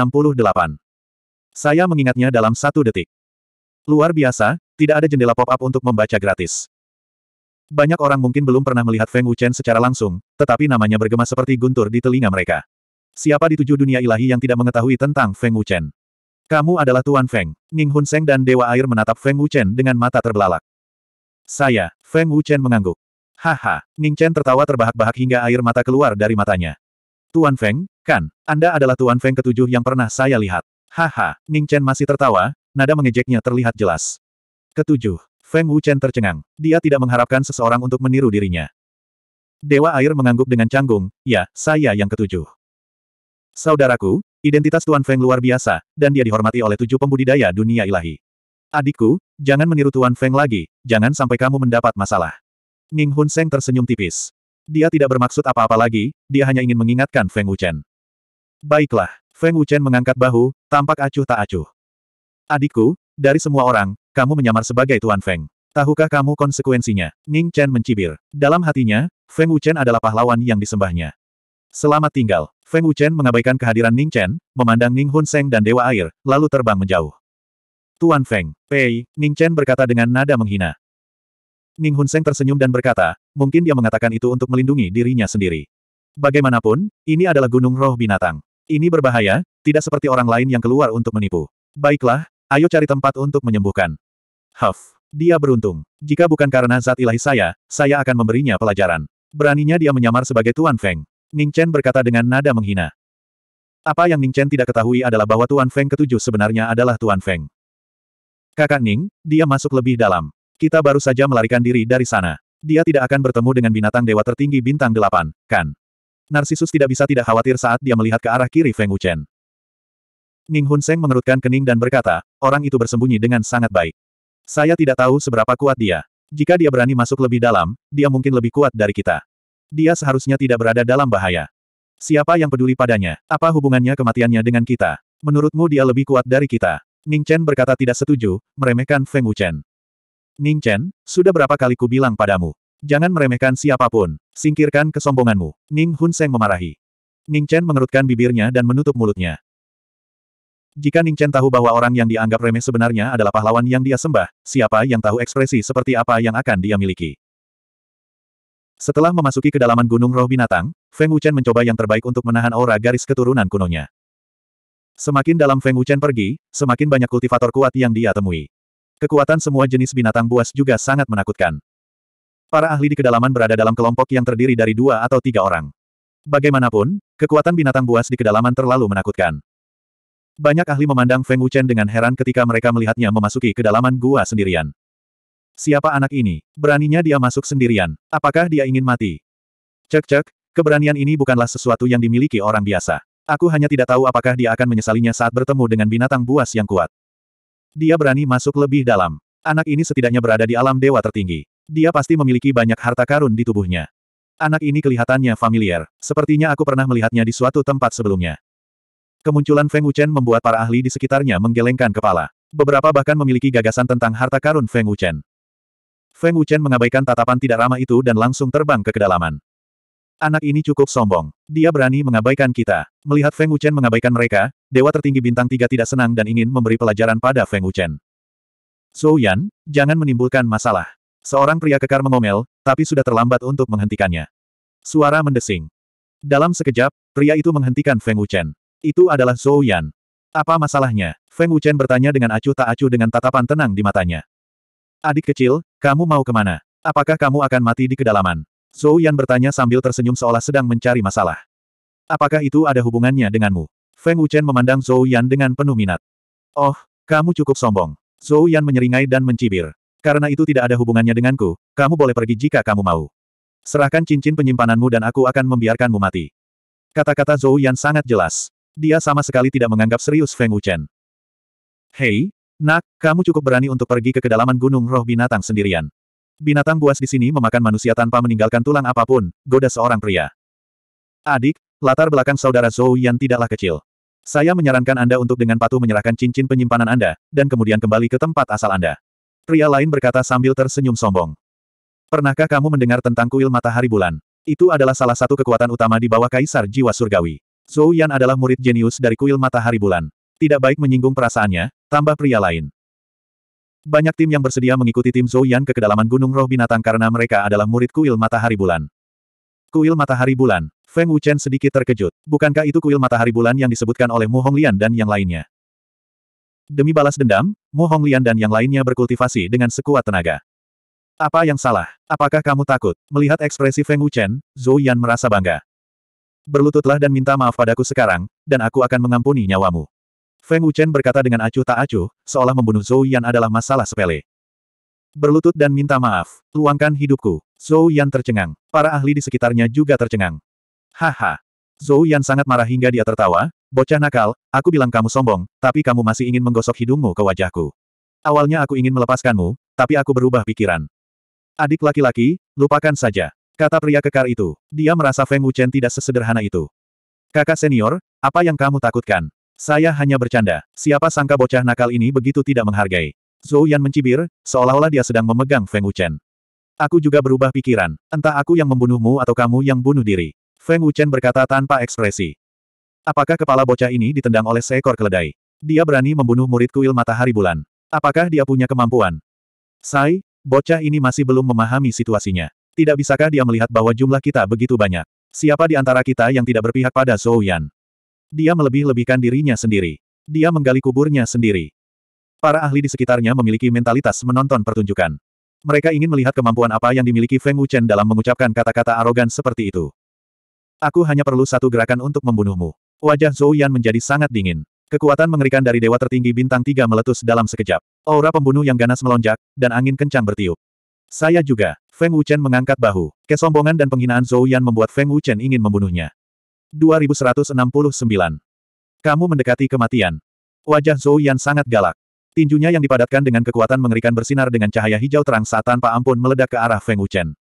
Saya mengingatnya dalam satu detik. Luar biasa, tidak ada jendela pop-up untuk membaca gratis. Banyak orang mungkin belum pernah melihat Feng Wuchen secara langsung, tetapi namanya bergema seperti guntur di telinga mereka. Siapa di tujuh dunia ilahi yang tidak mengetahui tentang Feng Wuchen? Kamu adalah Tuan Feng. Ning Hun Seng dan Dewa Air menatap Feng Wuchen dengan mata terbelalak. Saya, Feng Wuchen mengangguk. Haha, Ning Chen tertawa terbahak-bahak hingga air mata keluar dari matanya. Tuan Feng, kan, Anda adalah Tuan Feng ketujuh yang pernah saya lihat. Haha, Ning Chen masih tertawa, nada mengejeknya terlihat jelas. Ketujuh, Feng Wuchen tercengang. Dia tidak mengharapkan seseorang untuk meniru dirinya. Dewa air mengangguk dengan canggung, ya, saya yang ketujuh. Saudaraku, identitas Tuan Feng luar biasa, dan dia dihormati oleh tujuh pembudidaya dunia ilahi. Adikku, jangan meniru Tuan Feng lagi, jangan sampai kamu mendapat masalah. Ning Hun Seng tersenyum tipis. Dia tidak bermaksud apa-apa lagi, dia hanya ingin mengingatkan Feng Wuchen. Baiklah, Feng Wuchen mengangkat bahu, tampak acuh tak acuh. Adikku, dari semua orang, kamu menyamar sebagai Tuan Feng. Tahukah kamu konsekuensinya? Ning Chen mencibir. Dalam hatinya, Feng Wuchen adalah pahlawan yang disembahnya. Selamat tinggal. Feng Wuchen mengabaikan kehadiran Ning Chen, memandang Ning Hun Seng dan Dewa Air, lalu terbang menjauh. Tuan Feng, Pei, Ning Chen berkata dengan nada menghina. Ning Hun Seng tersenyum dan berkata, mungkin dia mengatakan itu untuk melindungi dirinya sendiri. Bagaimanapun, ini adalah gunung roh binatang. Ini berbahaya, tidak seperti orang lain yang keluar untuk menipu. Baiklah, Ayo cari tempat untuk menyembuhkan. Huff. Dia beruntung. Jika bukan karena zat ilahi saya, saya akan memberinya pelajaran. Beraninya dia menyamar sebagai Tuan Feng. Ning Chen berkata dengan nada menghina. Apa yang Ning Chen tidak ketahui adalah bahwa Tuan Feng ketujuh sebenarnya adalah Tuan Feng. Kakak Ning, dia masuk lebih dalam. Kita baru saja melarikan diri dari sana. Dia tidak akan bertemu dengan binatang dewa tertinggi bintang delapan, kan? Narsisus tidak bisa tidak khawatir saat dia melihat ke arah kiri Feng Wuchen. Ning Hun Seng mengerutkan kening dan berkata, orang itu bersembunyi dengan sangat baik. Saya tidak tahu seberapa kuat dia. Jika dia berani masuk lebih dalam, dia mungkin lebih kuat dari kita. Dia seharusnya tidak berada dalam bahaya. Siapa yang peduli padanya? Apa hubungannya kematiannya dengan kita? Menurutmu dia lebih kuat dari kita? Ning Chen berkata tidak setuju, meremehkan Feng Wuchen. Ning Chen, sudah berapa kali ku bilang padamu? Jangan meremehkan siapapun. Singkirkan kesombonganmu. Ning Hun Seng memarahi. Ning Chen mengerutkan bibirnya dan menutup mulutnya. Jika Ning Chen tahu bahwa orang yang dianggap remeh sebenarnya adalah pahlawan yang dia sembah, siapa yang tahu ekspresi seperti apa yang akan dia miliki. Setelah memasuki kedalaman Gunung Roh Binatang, Feng Wuchen mencoba yang terbaik untuk menahan aura garis keturunan kunonya. Semakin dalam Feng Wuchen pergi, semakin banyak kultivator kuat yang dia temui. Kekuatan semua jenis binatang buas juga sangat menakutkan. Para ahli di kedalaman berada dalam kelompok yang terdiri dari dua atau tiga orang. Bagaimanapun, kekuatan binatang buas di kedalaman terlalu menakutkan. Banyak ahli memandang Feng Wuchen dengan heran ketika mereka melihatnya memasuki kedalaman gua sendirian. Siapa anak ini? Beraninya dia masuk sendirian. Apakah dia ingin mati? Cek-cek, keberanian ini bukanlah sesuatu yang dimiliki orang biasa. Aku hanya tidak tahu apakah dia akan menyesalinya saat bertemu dengan binatang buas yang kuat. Dia berani masuk lebih dalam. Anak ini setidaknya berada di alam dewa tertinggi. Dia pasti memiliki banyak harta karun di tubuhnya. Anak ini kelihatannya familiar. Sepertinya aku pernah melihatnya di suatu tempat sebelumnya. Kemunculan Feng Wuchen membuat para ahli di sekitarnya menggelengkan kepala. Beberapa bahkan memiliki gagasan tentang harta karun Feng Wuchen. Feng Wuchen mengabaikan tatapan tidak ramah itu dan langsung terbang ke kedalaman. Anak ini cukup sombong. Dia berani mengabaikan kita. Melihat Feng Wuchen mengabaikan mereka, Dewa Tertinggi Bintang Tiga tidak senang dan ingin memberi pelajaran pada Feng Wuchen. Zhou Yan, jangan menimbulkan masalah. Seorang pria kekar mengomel, tapi sudah terlambat untuk menghentikannya. Suara mendesing. Dalam sekejap, pria itu menghentikan Feng Wuchen. Itu adalah Zhou Yan. Apa masalahnya? Feng Wuchen bertanya dengan acuh tak acuh dengan tatapan tenang di matanya. Adik kecil, kamu mau kemana? Apakah kamu akan mati di kedalaman? Zhou Yan bertanya sambil tersenyum seolah sedang mencari masalah. Apakah itu ada hubungannya denganmu? Feng Wuchen memandang Zhou Yan dengan penuh minat. Oh, kamu cukup sombong. Zhou Yan menyeringai dan mencibir. Karena itu tidak ada hubungannya denganku, kamu boleh pergi jika kamu mau. Serahkan cincin penyimpananmu dan aku akan membiarkanmu mati. Kata-kata Zhou Yan sangat jelas. Dia sama sekali tidak menganggap serius Feng Wuchen. Hei, nak, kamu cukup berani untuk pergi ke kedalaman gunung roh binatang sendirian. Binatang buas di sini memakan manusia tanpa meninggalkan tulang apapun, goda seorang pria. Adik, latar belakang saudara Zhou Yan tidaklah kecil. Saya menyarankan Anda untuk dengan patuh menyerahkan cincin penyimpanan Anda, dan kemudian kembali ke tempat asal Anda. Pria lain berkata sambil tersenyum sombong. Pernahkah kamu mendengar tentang kuil matahari bulan? Itu adalah salah satu kekuatan utama di bawah Kaisar Jiwa Surgawi. Zhou Yan adalah murid jenius dari kuil matahari bulan. Tidak baik menyinggung perasaannya, tambah pria lain. Banyak tim yang bersedia mengikuti tim Zhou Yan ke kedalaman Gunung Roh Binatang karena mereka adalah murid kuil matahari bulan. Kuil matahari bulan, Feng Wuchen sedikit terkejut. Bukankah itu kuil matahari bulan yang disebutkan oleh Mu Honglian dan yang lainnya? Demi balas dendam, Mu Honglian dan yang lainnya berkultivasi dengan sekuat tenaga. Apa yang salah? Apakah kamu takut? Melihat ekspresi Feng Wuchen, Zhou Yan merasa bangga. Berlututlah dan minta maaf padaku sekarang, dan aku akan mengampuni nyawamu. Feng Wuchen berkata dengan acuh tak acuh, seolah membunuh Zhou Yan adalah masalah sepele. Berlutut dan minta maaf, luangkan hidupku. Zhou Yan tercengang. Para ahli di sekitarnya juga tercengang. Haha. Zhou Yan sangat marah hingga dia tertawa, bocah nakal, aku bilang kamu sombong, tapi kamu masih ingin menggosok hidungmu ke wajahku. Awalnya aku ingin melepaskanmu, tapi aku berubah pikiran. Adik laki-laki, lupakan saja. Kata pria kekar itu. Dia merasa Feng Wuchen tidak sesederhana itu. Kakak senior, apa yang kamu takutkan? Saya hanya bercanda. Siapa sangka bocah nakal ini begitu tidak menghargai. Zhou Yan mencibir, seolah-olah dia sedang memegang Feng Wuchen. Aku juga berubah pikiran. Entah aku yang membunuhmu atau kamu yang bunuh diri. Feng Wuchen berkata tanpa ekspresi. Apakah kepala bocah ini ditendang oleh seekor keledai? Dia berani membunuh murid kuil matahari bulan. Apakah dia punya kemampuan? Sai, bocah ini masih belum memahami situasinya. Tidak bisakah dia melihat bahwa jumlah kita begitu banyak? Siapa di antara kita yang tidak berpihak pada Zhou Yan? Dia melebih-lebihkan dirinya sendiri. Dia menggali kuburnya sendiri. Para ahli di sekitarnya memiliki mentalitas menonton pertunjukan. Mereka ingin melihat kemampuan apa yang dimiliki Feng Wuchen dalam mengucapkan kata-kata arogan seperti itu. Aku hanya perlu satu gerakan untuk membunuhmu. Wajah Zhou Yan menjadi sangat dingin. Kekuatan mengerikan dari dewa tertinggi bintang tiga meletus dalam sekejap. Aura pembunuh yang ganas melonjak, dan angin kencang bertiup. Saya juga. Feng Wuchen mengangkat bahu. Kesombongan dan penghinaan Zhou Yan membuat Feng Wuchen ingin membunuhnya. 2169. Kamu mendekati kematian. Wajah Zhou Yan sangat galak. Tinjunya yang dipadatkan dengan kekuatan mengerikan bersinar dengan cahaya hijau terang saat tanpa ampun meledak ke arah Feng Wuchen.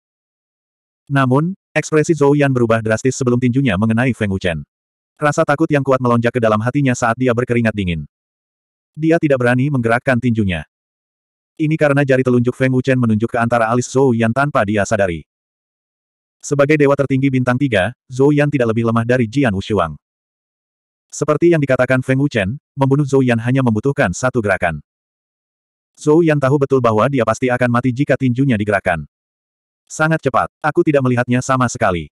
Namun, ekspresi Zhou Yan berubah drastis sebelum tinjunya mengenai Feng Wuchen. Rasa takut yang kuat melonjak ke dalam hatinya saat dia berkeringat dingin. Dia tidak berani menggerakkan tinjunya. Ini karena jari telunjuk Feng Wuchen menunjuk ke antara alis Zhou Yan tanpa dia sadari. Sebagai dewa tertinggi bintang tiga, Zhou Yan tidak lebih lemah dari Jian Wushuang. Seperti yang dikatakan Feng Wuchen, membunuh Zhou Yan hanya membutuhkan satu gerakan. Zhou Yan tahu betul bahwa dia pasti akan mati jika tinjunya digerakkan. Sangat cepat, aku tidak melihatnya sama sekali.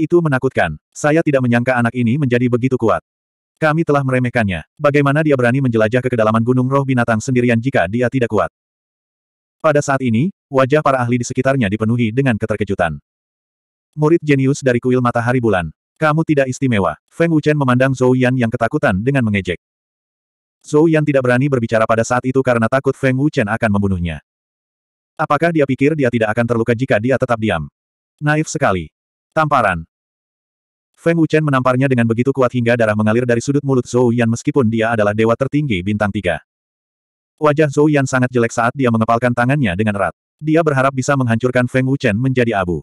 Itu menakutkan, saya tidak menyangka anak ini menjadi begitu kuat. Kami telah meremehkannya. Bagaimana dia berani menjelajah ke kedalaman gunung roh binatang sendirian jika dia tidak kuat? Pada saat ini, wajah para ahli di sekitarnya dipenuhi dengan keterkejutan. Murid jenius dari kuil matahari bulan. Kamu tidak istimewa. Feng Wuchen memandang Zhou Yan yang ketakutan dengan mengejek. Zhou Yan tidak berani berbicara pada saat itu karena takut Feng Wuchen akan membunuhnya. Apakah dia pikir dia tidak akan terluka jika dia tetap diam? Naif sekali. Tamparan. Feng Wuchen menamparnya dengan begitu kuat hingga darah mengalir dari sudut mulut Zhou Yan meskipun dia adalah dewa tertinggi bintang tiga. Wajah Zhou Yan sangat jelek saat dia mengepalkan tangannya dengan erat. Dia berharap bisa menghancurkan Feng Wuchen menjadi abu.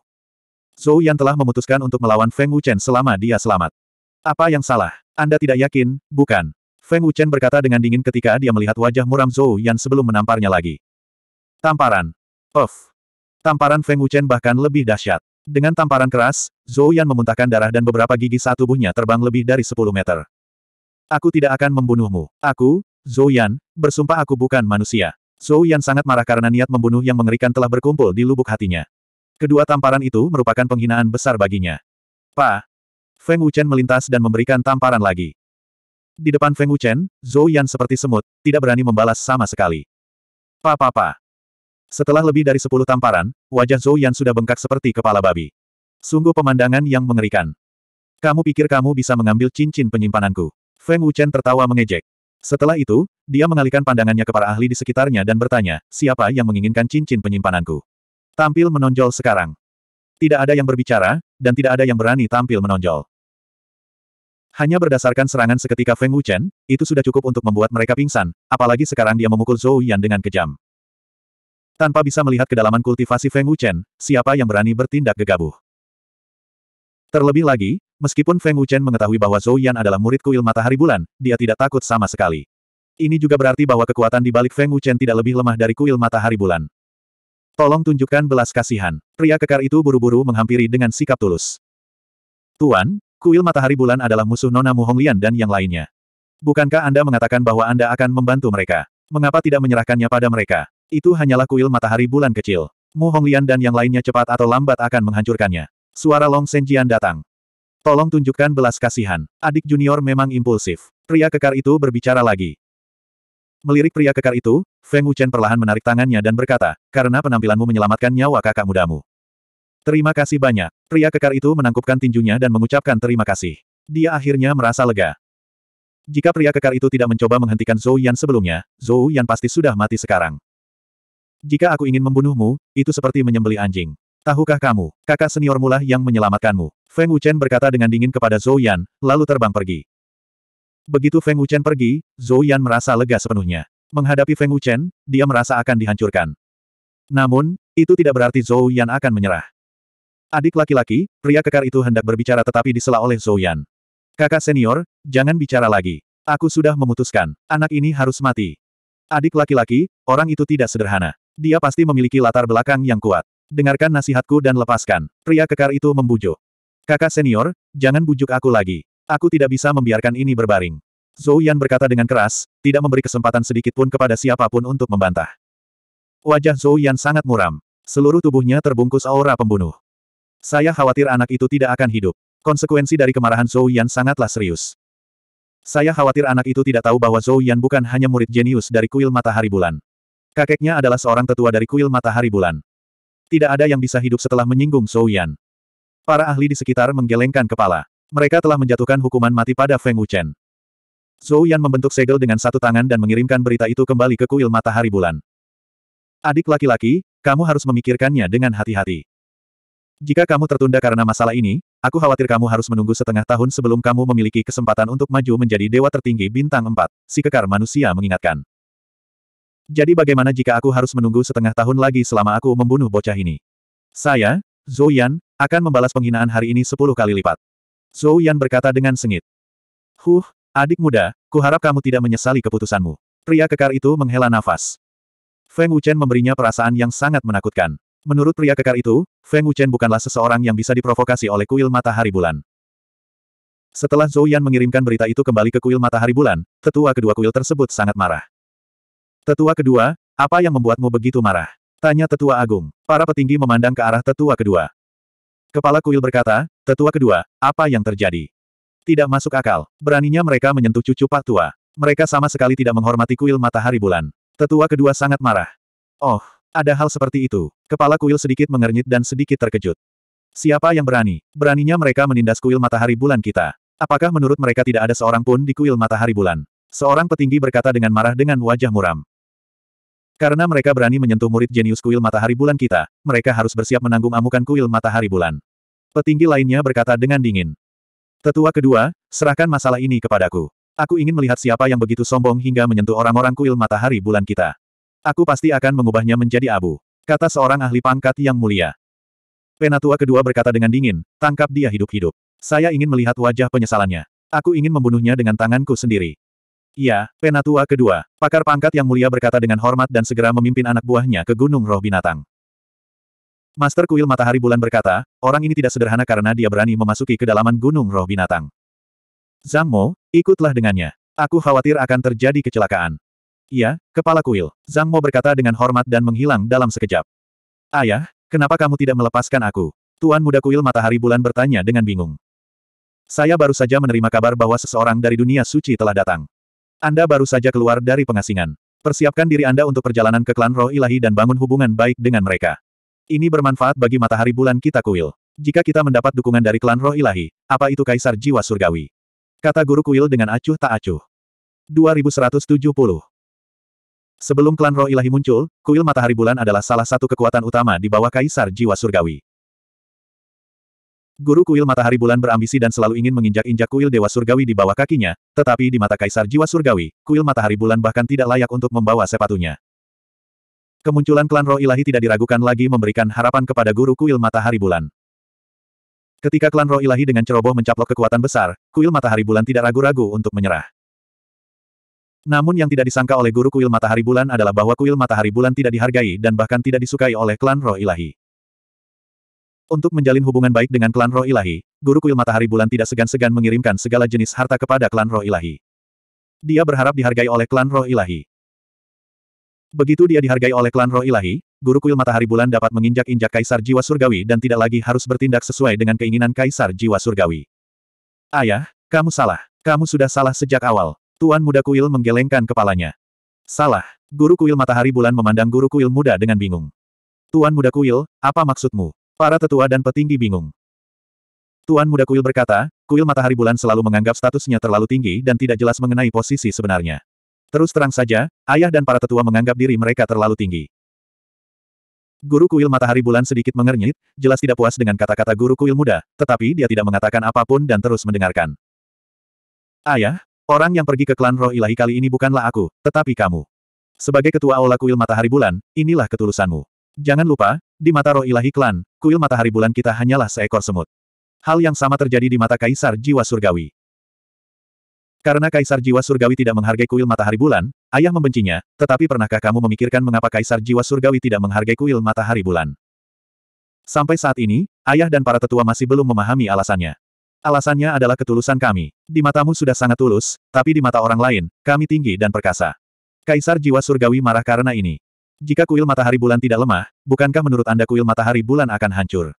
Zhou Yan telah memutuskan untuk melawan Feng Wuchen selama dia selamat. Apa yang salah? Anda tidak yakin, bukan? Feng Wuchen berkata dengan dingin ketika dia melihat wajah muram Zhou Yan sebelum menamparnya lagi. Tamparan. Of. Tamparan Feng Wuchen bahkan lebih dahsyat. Dengan tamparan keras, Zhou Yan memuntahkan darah dan beberapa gigi saat tubuhnya terbang lebih dari 10 meter. Aku tidak akan membunuhmu. Aku, Zhou Yan, bersumpah aku bukan manusia. Zhou Yan sangat marah karena niat membunuh yang mengerikan telah berkumpul di lubuk hatinya. Kedua tamparan itu merupakan penghinaan besar baginya. Pa! Feng Wuchen melintas dan memberikan tamparan lagi. Di depan Feng Wuchen, Zhou Yan seperti semut, tidak berani membalas sama sekali. Pa pa pa! Setelah lebih dari sepuluh tamparan, wajah Zhou Yan sudah bengkak seperti kepala babi. Sungguh pemandangan yang mengerikan. Kamu pikir kamu bisa mengambil cincin penyimpananku? Feng Wuchen tertawa mengejek. Setelah itu, dia mengalihkan pandangannya ke para ahli di sekitarnya dan bertanya, siapa yang menginginkan cincin penyimpananku? Tampil menonjol sekarang. Tidak ada yang berbicara, dan tidak ada yang berani tampil menonjol. Hanya berdasarkan serangan seketika Feng Wuchen, itu sudah cukup untuk membuat mereka pingsan, apalagi sekarang dia memukul Zhou Yan dengan kejam. Tanpa bisa melihat kedalaman kultivasi Feng Wuchen, siapa yang berani bertindak gegabah? Terlebih lagi, Meskipun Feng Wuchen mengetahui bahwa Zhou Yan adalah murid kuil matahari bulan, dia tidak takut sama sekali. Ini juga berarti bahwa kekuatan di balik Feng Wuchen tidak lebih lemah dari kuil matahari bulan. Tolong tunjukkan belas kasihan. Pria kekar itu buru-buru menghampiri dengan sikap tulus. Tuan, kuil matahari bulan adalah musuh Nona Mu Honglian dan yang lainnya. Bukankah Anda mengatakan bahwa Anda akan membantu mereka? Mengapa tidak menyerahkannya pada mereka? Itu hanyalah kuil matahari bulan kecil. Mu Honglian dan yang lainnya cepat atau lambat akan menghancurkannya. Suara Long jian datang. Tolong tunjukkan belas kasihan. Adik junior memang impulsif. Pria kekar itu berbicara lagi. Melirik pria kekar itu, Feng Wuchen perlahan menarik tangannya dan berkata, karena penampilanmu menyelamatkan nyawa kakak mudamu. Terima kasih banyak. Pria kekar itu menangkupkan tinjunya dan mengucapkan terima kasih. Dia akhirnya merasa lega. Jika pria kekar itu tidak mencoba menghentikan Zhou Yan sebelumnya, Zhou Yan pasti sudah mati sekarang. Jika aku ingin membunuhmu, itu seperti menyembeli anjing. Tahukah kamu, kakak senior mula yang menyelamatkanmu? Feng Wuchen berkata dengan dingin kepada Zhou Yan, lalu terbang pergi. Begitu Feng Wuchen pergi, Zhou Yan merasa lega sepenuhnya. Menghadapi Feng Wuchen, dia merasa akan dihancurkan. Namun, itu tidak berarti Zhou Yan akan menyerah. Adik laki-laki, pria kekar itu hendak berbicara tetapi disela oleh Zhou Yan. Kakak senior, jangan bicara lagi. Aku sudah memutuskan, anak ini harus mati. Adik laki-laki, orang itu tidak sederhana. Dia pasti memiliki latar belakang yang kuat dengarkan nasihatku dan lepaskan. Pria kekar itu membujuk. Kakak senior, jangan bujuk aku lagi. Aku tidak bisa membiarkan ini berbaring. Zhou Yan berkata dengan keras, tidak memberi kesempatan sedikit pun kepada siapapun untuk membantah. Wajah Zhou Yan sangat muram. Seluruh tubuhnya terbungkus aura pembunuh. Saya khawatir anak itu tidak akan hidup. Konsekuensi dari kemarahan Zhou Yan sangatlah serius. Saya khawatir anak itu tidak tahu bahwa Zhou Yan bukan hanya murid jenius dari kuil matahari bulan. Kakeknya adalah seorang tetua dari kuil matahari bulan. Tidak ada yang bisa hidup setelah menyinggung Zhou Yan. Para ahli di sekitar menggelengkan kepala. Mereka telah menjatuhkan hukuman mati pada Feng Wuchen. Zhou Yan membentuk segel dengan satu tangan dan mengirimkan berita itu kembali ke kuil matahari bulan. Adik laki-laki, kamu harus memikirkannya dengan hati-hati. Jika kamu tertunda karena masalah ini, aku khawatir kamu harus menunggu setengah tahun sebelum kamu memiliki kesempatan untuk maju menjadi dewa tertinggi bintang empat. si kekar manusia mengingatkan. Jadi bagaimana jika aku harus menunggu setengah tahun lagi selama aku membunuh bocah ini? Saya, Zhou Yan, akan membalas penghinaan hari ini sepuluh kali lipat. Zhou Yan berkata dengan sengit. Huh, adik muda, kuharap kamu tidak menyesali keputusanmu. Pria kekar itu menghela nafas. Feng Wuchen memberinya perasaan yang sangat menakutkan. Menurut pria kekar itu, Feng Wuchen bukanlah seseorang yang bisa diprovokasi oleh kuil matahari bulan. Setelah Zhou Yan mengirimkan berita itu kembali ke kuil matahari bulan, tetua kedua kuil tersebut sangat marah. Tetua kedua, apa yang membuatmu begitu marah? Tanya tetua agung. Para petinggi memandang ke arah tetua kedua. Kepala kuil berkata, tetua kedua, apa yang terjadi? Tidak masuk akal. Beraninya mereka menyentuh cucu pak tua. Mereka sama sekali tidak menghormati kuil matahari bulan. Tetua kedua sangat marah. Oh, ada hal seperti itu. Kepala kuil sedikit mengernyit dan sedikit terkejut. Siapa yang berani? Beraninya mereka menindas kuil matahari bulan kita. Apakah menurut mereka tidak ada seorang pun di kuil matahari bulan? Seorang petinggi berkata dengan marah dengan wajah muram. Karena mereka berani menyentuh murid jenius kuil matahari bulan kita, mereka harus bersiap menanggung amukan kuil matahari bulan. Petinggi lainnya berkata dengan dingin. Tetua kedua, serahkan masalah ini kepadaku. Aku ingin melihat siapa yang begitu sombong hingga menyentuh orang-orang kuil matahari bulan kita. Aku pasti akan mengubahnya menjadi abu, kata seorang ahli pangkat yang mulia. Penatua kedua berkata dengan dingin, tangkap dia hidup-hidup. Saya ingin melihat wajah penyesalannya. Aku ingin membunuhnya dengan tanganku sendiri. Iya, Penatua kedua, pakar pangkat yang mulia berkata dengan hormat dan segera memimpin anak buahnya ke Gunung Roh Binatang. Master Kuil Matahari Bulan berkata, orang ini tidak sederhana karena dia berani memasuki kedalaman Gunung Roh Binatang. Zhang Mo, ikutlah dengannya. Aku khawatir akan terjadi kecelakaan. Iya, Kepala Kuil. Zhang Mo berkata dengan hormat dan menghilang dalam sekejap. Ayah, kenapa kamu tidak melepaskan aku? Tuan Muda Kuil Matahari Bulan bertanya dengan bingung. Saya baru saja menerima kabar bahwa seseorang dari dunia suci telah datang. Anda baru saja keluar dari pengasingan. Persiapkan diri Anda untuk perjalanan ke klan roh ilahi dan bangun hubungan baik dengan mereka. Ini bermanfaat bagi matahari bulan kita kuil. Jika kita mendapat dukungan dari klan roh ilahi, apa itu kaisar jiwa surgawi? Kata guru kuil dengan acuh tak acuh. 2170 Sebelum klan roh ilahi muncul, kuil matahari bulan adalah salah satu kekuatan utama di bawah kaisar jiwa surgawi. Guru kuil matahari bulan berambisi dan selalu ingin menginjak-injak kuil dewa surgawi di bawah kakinya, tetapi di mata kaisar jiwa surgawi, kuil matahari bulan bahkan tidak layak untuk membawa sepatunya. Kemunculan klan roh ilahi tidak diragukan lagi memberikan harapan kepada guru kuil matahari bulan. Ketika klan roh ilahi dengan ceroboh mencaplok kekuatan besar, kuil matahari bulan tidak ragu-ragu untuk menyerah. Namun yang tidak disangka oleh guru kuil matahari bulan adalah bahwa kuil matahari bulan tidak dihargai dan bahkan tidak disukai oleh klan roh ilahi. Untuk menjalin hubungan baik dengan klan roh ilahi, Guru Kuil Matahari Bulan tidak segan-segan mengirimkan segala jenis harta kepada klan roh ilahi. Dia berharap dihargai oleh klan roh ilahi. Begitu dia dihargai oleh klan roh ilahi, Guru Kuil Matahari Bulan dapat menginjak-injak Kaisar Jiwa Surgawi dan tidak lagi harus bertindak sesuai dengan keinginan Kaisar Jiwa Surgawi. Ayah, kamu salah. Kamu sudah salah sejak awal. Tuan Muda Kuil menggelengkan kepalanya. Salah. Guru Kuil Matahari Bulan memandang Guru Kuil Muda dengan bingung. Tuan Muda Kuil, apa maksudmu? Para tetua dan petinggi bingung. Tuan muda kuil berkata, kuil matahari bulan selalu menganggap statusnya terlalu tinggi dan tidak jelas mengenai posisi sebenarnya. Terus terang saja, ayah dan para tetua menganggap diri mereka terlalu tinggi. Guru kuil matahari bulan sedikit mengernyit, jelas tidak puas dengan kata-kata guru kuil muda, tetapi dia tidak mengatakan apapun dan terus mendengarkan. Ayah, orang yang pergi ke klan roh ilahi kali ini bukanlah aku, tetapi kamu. Sebagai ketua aula kuil matahari bulan, inilah ketulusanmu. Jangan lupa, di mata roh ilahi klan, kuil matahari bulan kita hanyalah seekor semut. Hal yang sama terjadi di mata Kaisar Jiwa Surgawi. Karena Kaisar Jiwa Surgawi tidak menghargai kuil matahari bulan, ayah membencinya, tetapi pernahkah kamu memikirkan mengapa Kaisar Jiwa Surgawi tidak menghargai kuil matahari bulan? Sampai saat ini, ayah dan para tetua masih belum memahami alasannya. Alasannya adalah ketulusan kami. Di matamu sudah sangat tulus, tapi di mata orang lain, kami tinggi dan perkasa. Kaisar Jiwa Surgawi marah karena ini. Jika kuil matahari bulan tidak lemah, bukankah menurut Anda kuil matahari bulan akan hancur?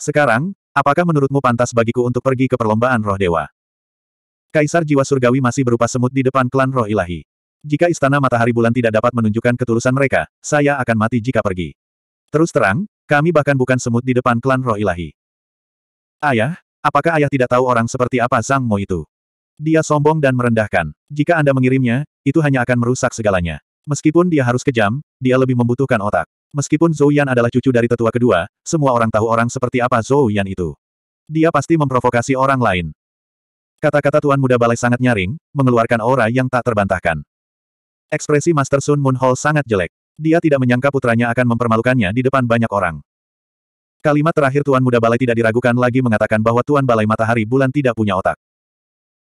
Sekarang, apakah menurutmu pantas bagiku untuk pergi ke perlombaan roh dewa? Kaisar jiwa surgawi masih berupa semut di depan klan roh ilahi. Jika istana matahari bulan tidak dapat menunjukkan ketulusan mereka, saya akan mati jika pergi. Terus terang, kami bahkan bukan semut di depan klan roh ilahi. Ayah, apakah ayah tidak tahu orang seperti apa Sang Mo itu? Dia sombong dan merendahkan. Jika Anda mengirimnya, itu hanya akan merusak segalanya. Meskipun dia harus kejam, dia lebih membutuhkan otak. Meskipun Zhou Yan adalah cucu dari tetua kedua, semua orang tahu orang seperti apa Zhou Yan itu. Dia pasti memprovokasi orang lain. Kata-kata Tuan Muda Balai sangat nyaring, mengeluarkan aura yang tak terbantahkan. Ekspresi Master Sun Moon Hall sangat jelek. Dia tidak menyangka putranya akan mempermalukannya di depan banyak orang. Kalimat terakhir Tuan Muda Balai tidak diragukan lagi mengatakan bahwa Tuan Balai Matahari Bulan tidak punya otak.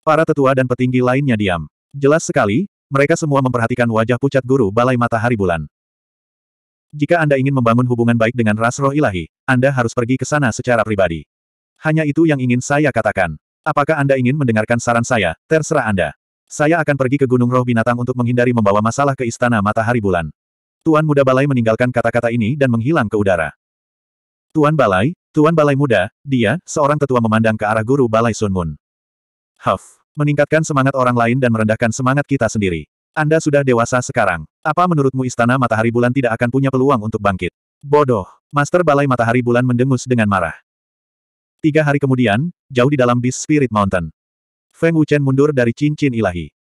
Para tetua dan petinggi lainnya diam. Jelas sekali, mereka semua memperhatikan wajah pucat guru Balai Matahari Bulan. Jika Anda ingin membangun hubungan baik dengan ras roh ilahi, Anda harus pergi ke sana secara pribadi. Hanya itu yang ingin saya katakan. Apakah Anda ingin mendengarkan saran saya? Terserah Anda. Saya akan pergi ke Gunung Roh Binatang untuk menghindari membawa masalah ke Istana Matahari Bulan. Tuan Muda Balai meninggalkan kata-kata ini dan menghilang ke udara. Tuan Balai, Tuan Balai Muda, dia, seorang tetua memandang ke arah guru Balai Sun Sunmun. Huff. Meningkatkan semangat orang lain dan merendahkan semangat kita sendiri. Anda sudah dewasa sekarang. Apa menurutmu Istana Matahari Bulan tidak akan punya peluang untuk bangkit? Bodoh. Master Balai Matahari Bulan mendengus dengan marah. Tiga hari kemudian, jauh di dalam bis Spirit Mountain. Feng Wuchen mundur dari cincin ilahi.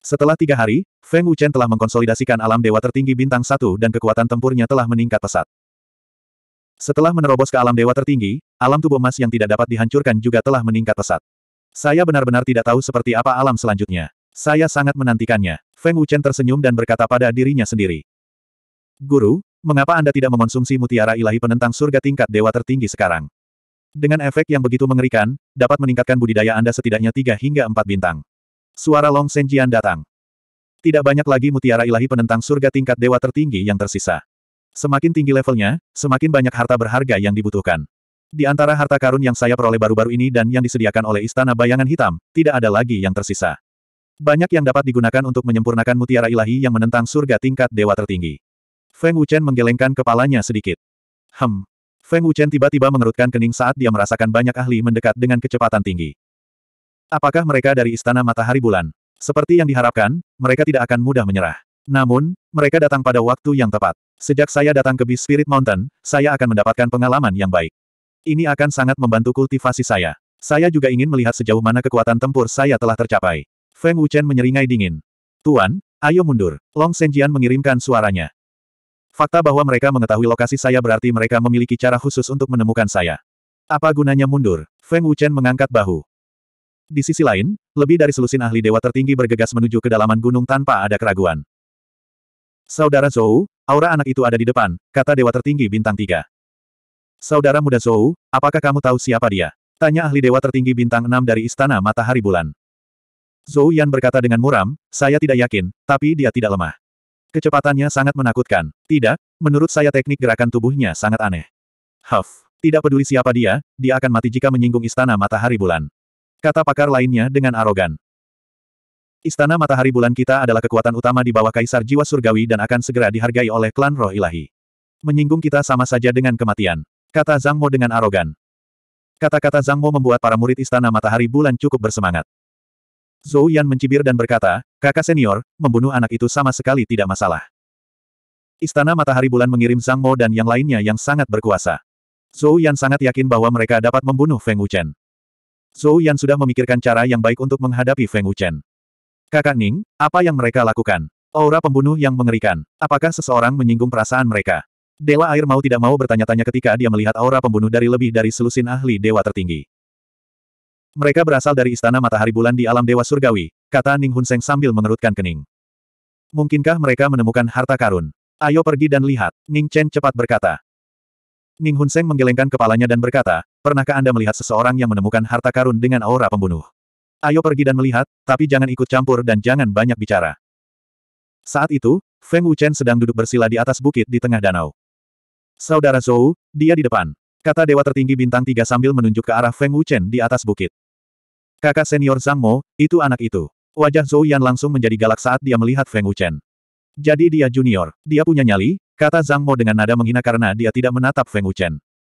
Setelah tiga hari, Feng Wuchen telah mengkonsolidasikan alam dewa tertinggi bintang satu dan kekuatan tempurnya telah meningkat pesat. Setelah menerobos ke alam dewa tertinggi, alam tubuh emas yang tidak dapat dihancurkan juga telah meningkat pesat. Saya benar-benar tidak tahu seperti apa alam selanjutnya. Saya sangat menantikannya. Feng Wuchen tersenyum dan berkata pada dirinya sendiri. Guru, mengapa Anda tidak mengonsumsi mutiara ilahi penentang surga tingkat dewa tertinggi sekarang? Dengan efek yang begitu mengerikan, dapat meningkatkan budidaya Anda setidaknya tiga hingga empat bintang. Suara Long Senjian datang. Tidak banyak lagi mutiara ilahi penentang surga tingkat dewa tertinggi yang tersisa. Semakin tinggi levelnya, semakin banyak harta berharga yang dibutuhkan. Di antara harta karun yang saya peroleh baru-baru ini dan yang disediakan oleh Istana Bayangan Hitam, tidak ada lagi yang tersisa. Banyak yang dapat digunakan untuk menyempurnakan mutiara ilahi yang menentang surga tingkat dewa tertinggi. Feng Wuchen menggelengkan kepalanya sedikit. Hem. Feng Wuchen tiba-tiba mengerutkan kening saat dia merasakan banyak ahli mendekat dengan kecepatan tinggi. Apakah mereka dari Istana Matahari Bulan? Seperti yang diharapkan, mereka tidak akan mudah menyerah. Namun, mereka datang pada waktu yang tepat. Sejak saya datang ke Beast Spirit Mountain, saya akan mendapatkan pengalaman yang baik. Ini akan sangat membantu kultivasi saya. Saya juga ingin melihat sejauh mana kekuatan tempur saya telah tercapai. Feng Wuchen menyeringai dingin. Tuan, ayo mundur. Long Senjian mengirimkan suaranya. Fakta bahwa mereka mengetahui lokasi saya berarti mereka memiliki cara khusus untuk menemukan saya. Apa gunanya mundur? Feng Wuchen mengangkat bahu. Di sisi lain, lebih dari selusin ahli dewa tertinggi bergegas menuju kedalaman gunung tanpa ada keraguan. Saudara Zhou, aura anak itu ada di depan, kata dewa tertinggi bintang tiga. Saudara muda Zhou, apakah kamu tahu siapa dia? Tanya ahli dewa tertinggi bintang 6 dari Istana Matahari Bulan. Zhou Yan berkata dengan muram, saya tidak yakin, tapi dia tidak lemah. Kecepatannya sangat menakutkan. Tidak, menurut saya teknik gerakan tubuhnya sangat aneh. Huff, tidak peduli siapa dia, dia akan mati jika menyinggung Istana Matahari Bulan. Kata pakar lainnya dengan arogan. Istana Matahari Bulan kita adalah kekuatan utama di bawah Kaisar Jiwa Surgawi dan akan segera dihargai oleh klan roh ilahi. Menyinggung kita sama saja dengan kematian. Kata Zhang Mo dengan arogan. Kata-kata Zhang Mo membuat para murid Istana Matahari Bulan cukup bersemangat. Zhou Yan mencibir dan berkata, kakak senior, membunuh anak itu sama sekali tidak masalah. Istana Matahari Bulan mengirim Zhang Mo dan yang lainnya yang sangat berkuasa. Zhou Yan sangat yakin bahwa mereka dapat membunuh Feng Wuchen. Zhou Yan sudah memikirkan cara yang baik untuk menghadapi Feng Wuchen. Kakak Ning, apa yang mereka lakukan? Aura pembunuh yang mengerikan. Apakah seseorang menyinggung perasaan mereka? Dewa air mau tidak mau bertanya-tanya ketika dia melihat aura pembunuh dari lebih dari selusin ahli dewa tertinggi. Mereka berasal dari Istana Matahari Bulan di alam Dewa Surgawi, kata Ning Hun sambil mengerutkan kening. Mungkinkah mereka menemukan harta karun? Ayo pergi dan lihat, Ning Chen cepat berkata. Ning Hun menggelengkan kepalanya dan berkata, Pernahkah Anda melihat seseorang yang menemukan harta karun dengan aura pembunuh? Ayo pergi dan melihat, tapi jangan ikut campur dan jangan banyak bicara. Saat itu, Feng Wuchen sedang duduk bersila di atas bukit di tengah danau. Saudara Zhou, dia di depan. Kata dewa tertinggi bintang tiga sambil menunjuk ke arah Feng Wuchen di atas bukit. Kakak senior Zhang Mo, itu anak itu. Wajah Zhou Yan langsung menjadi galak saat dia melihat Feng Wuchen. Jadi dia junior, dia punya nyali, kata Zhang Mo dengan nada menghina karena dia tidak menatap Feng Wuchen.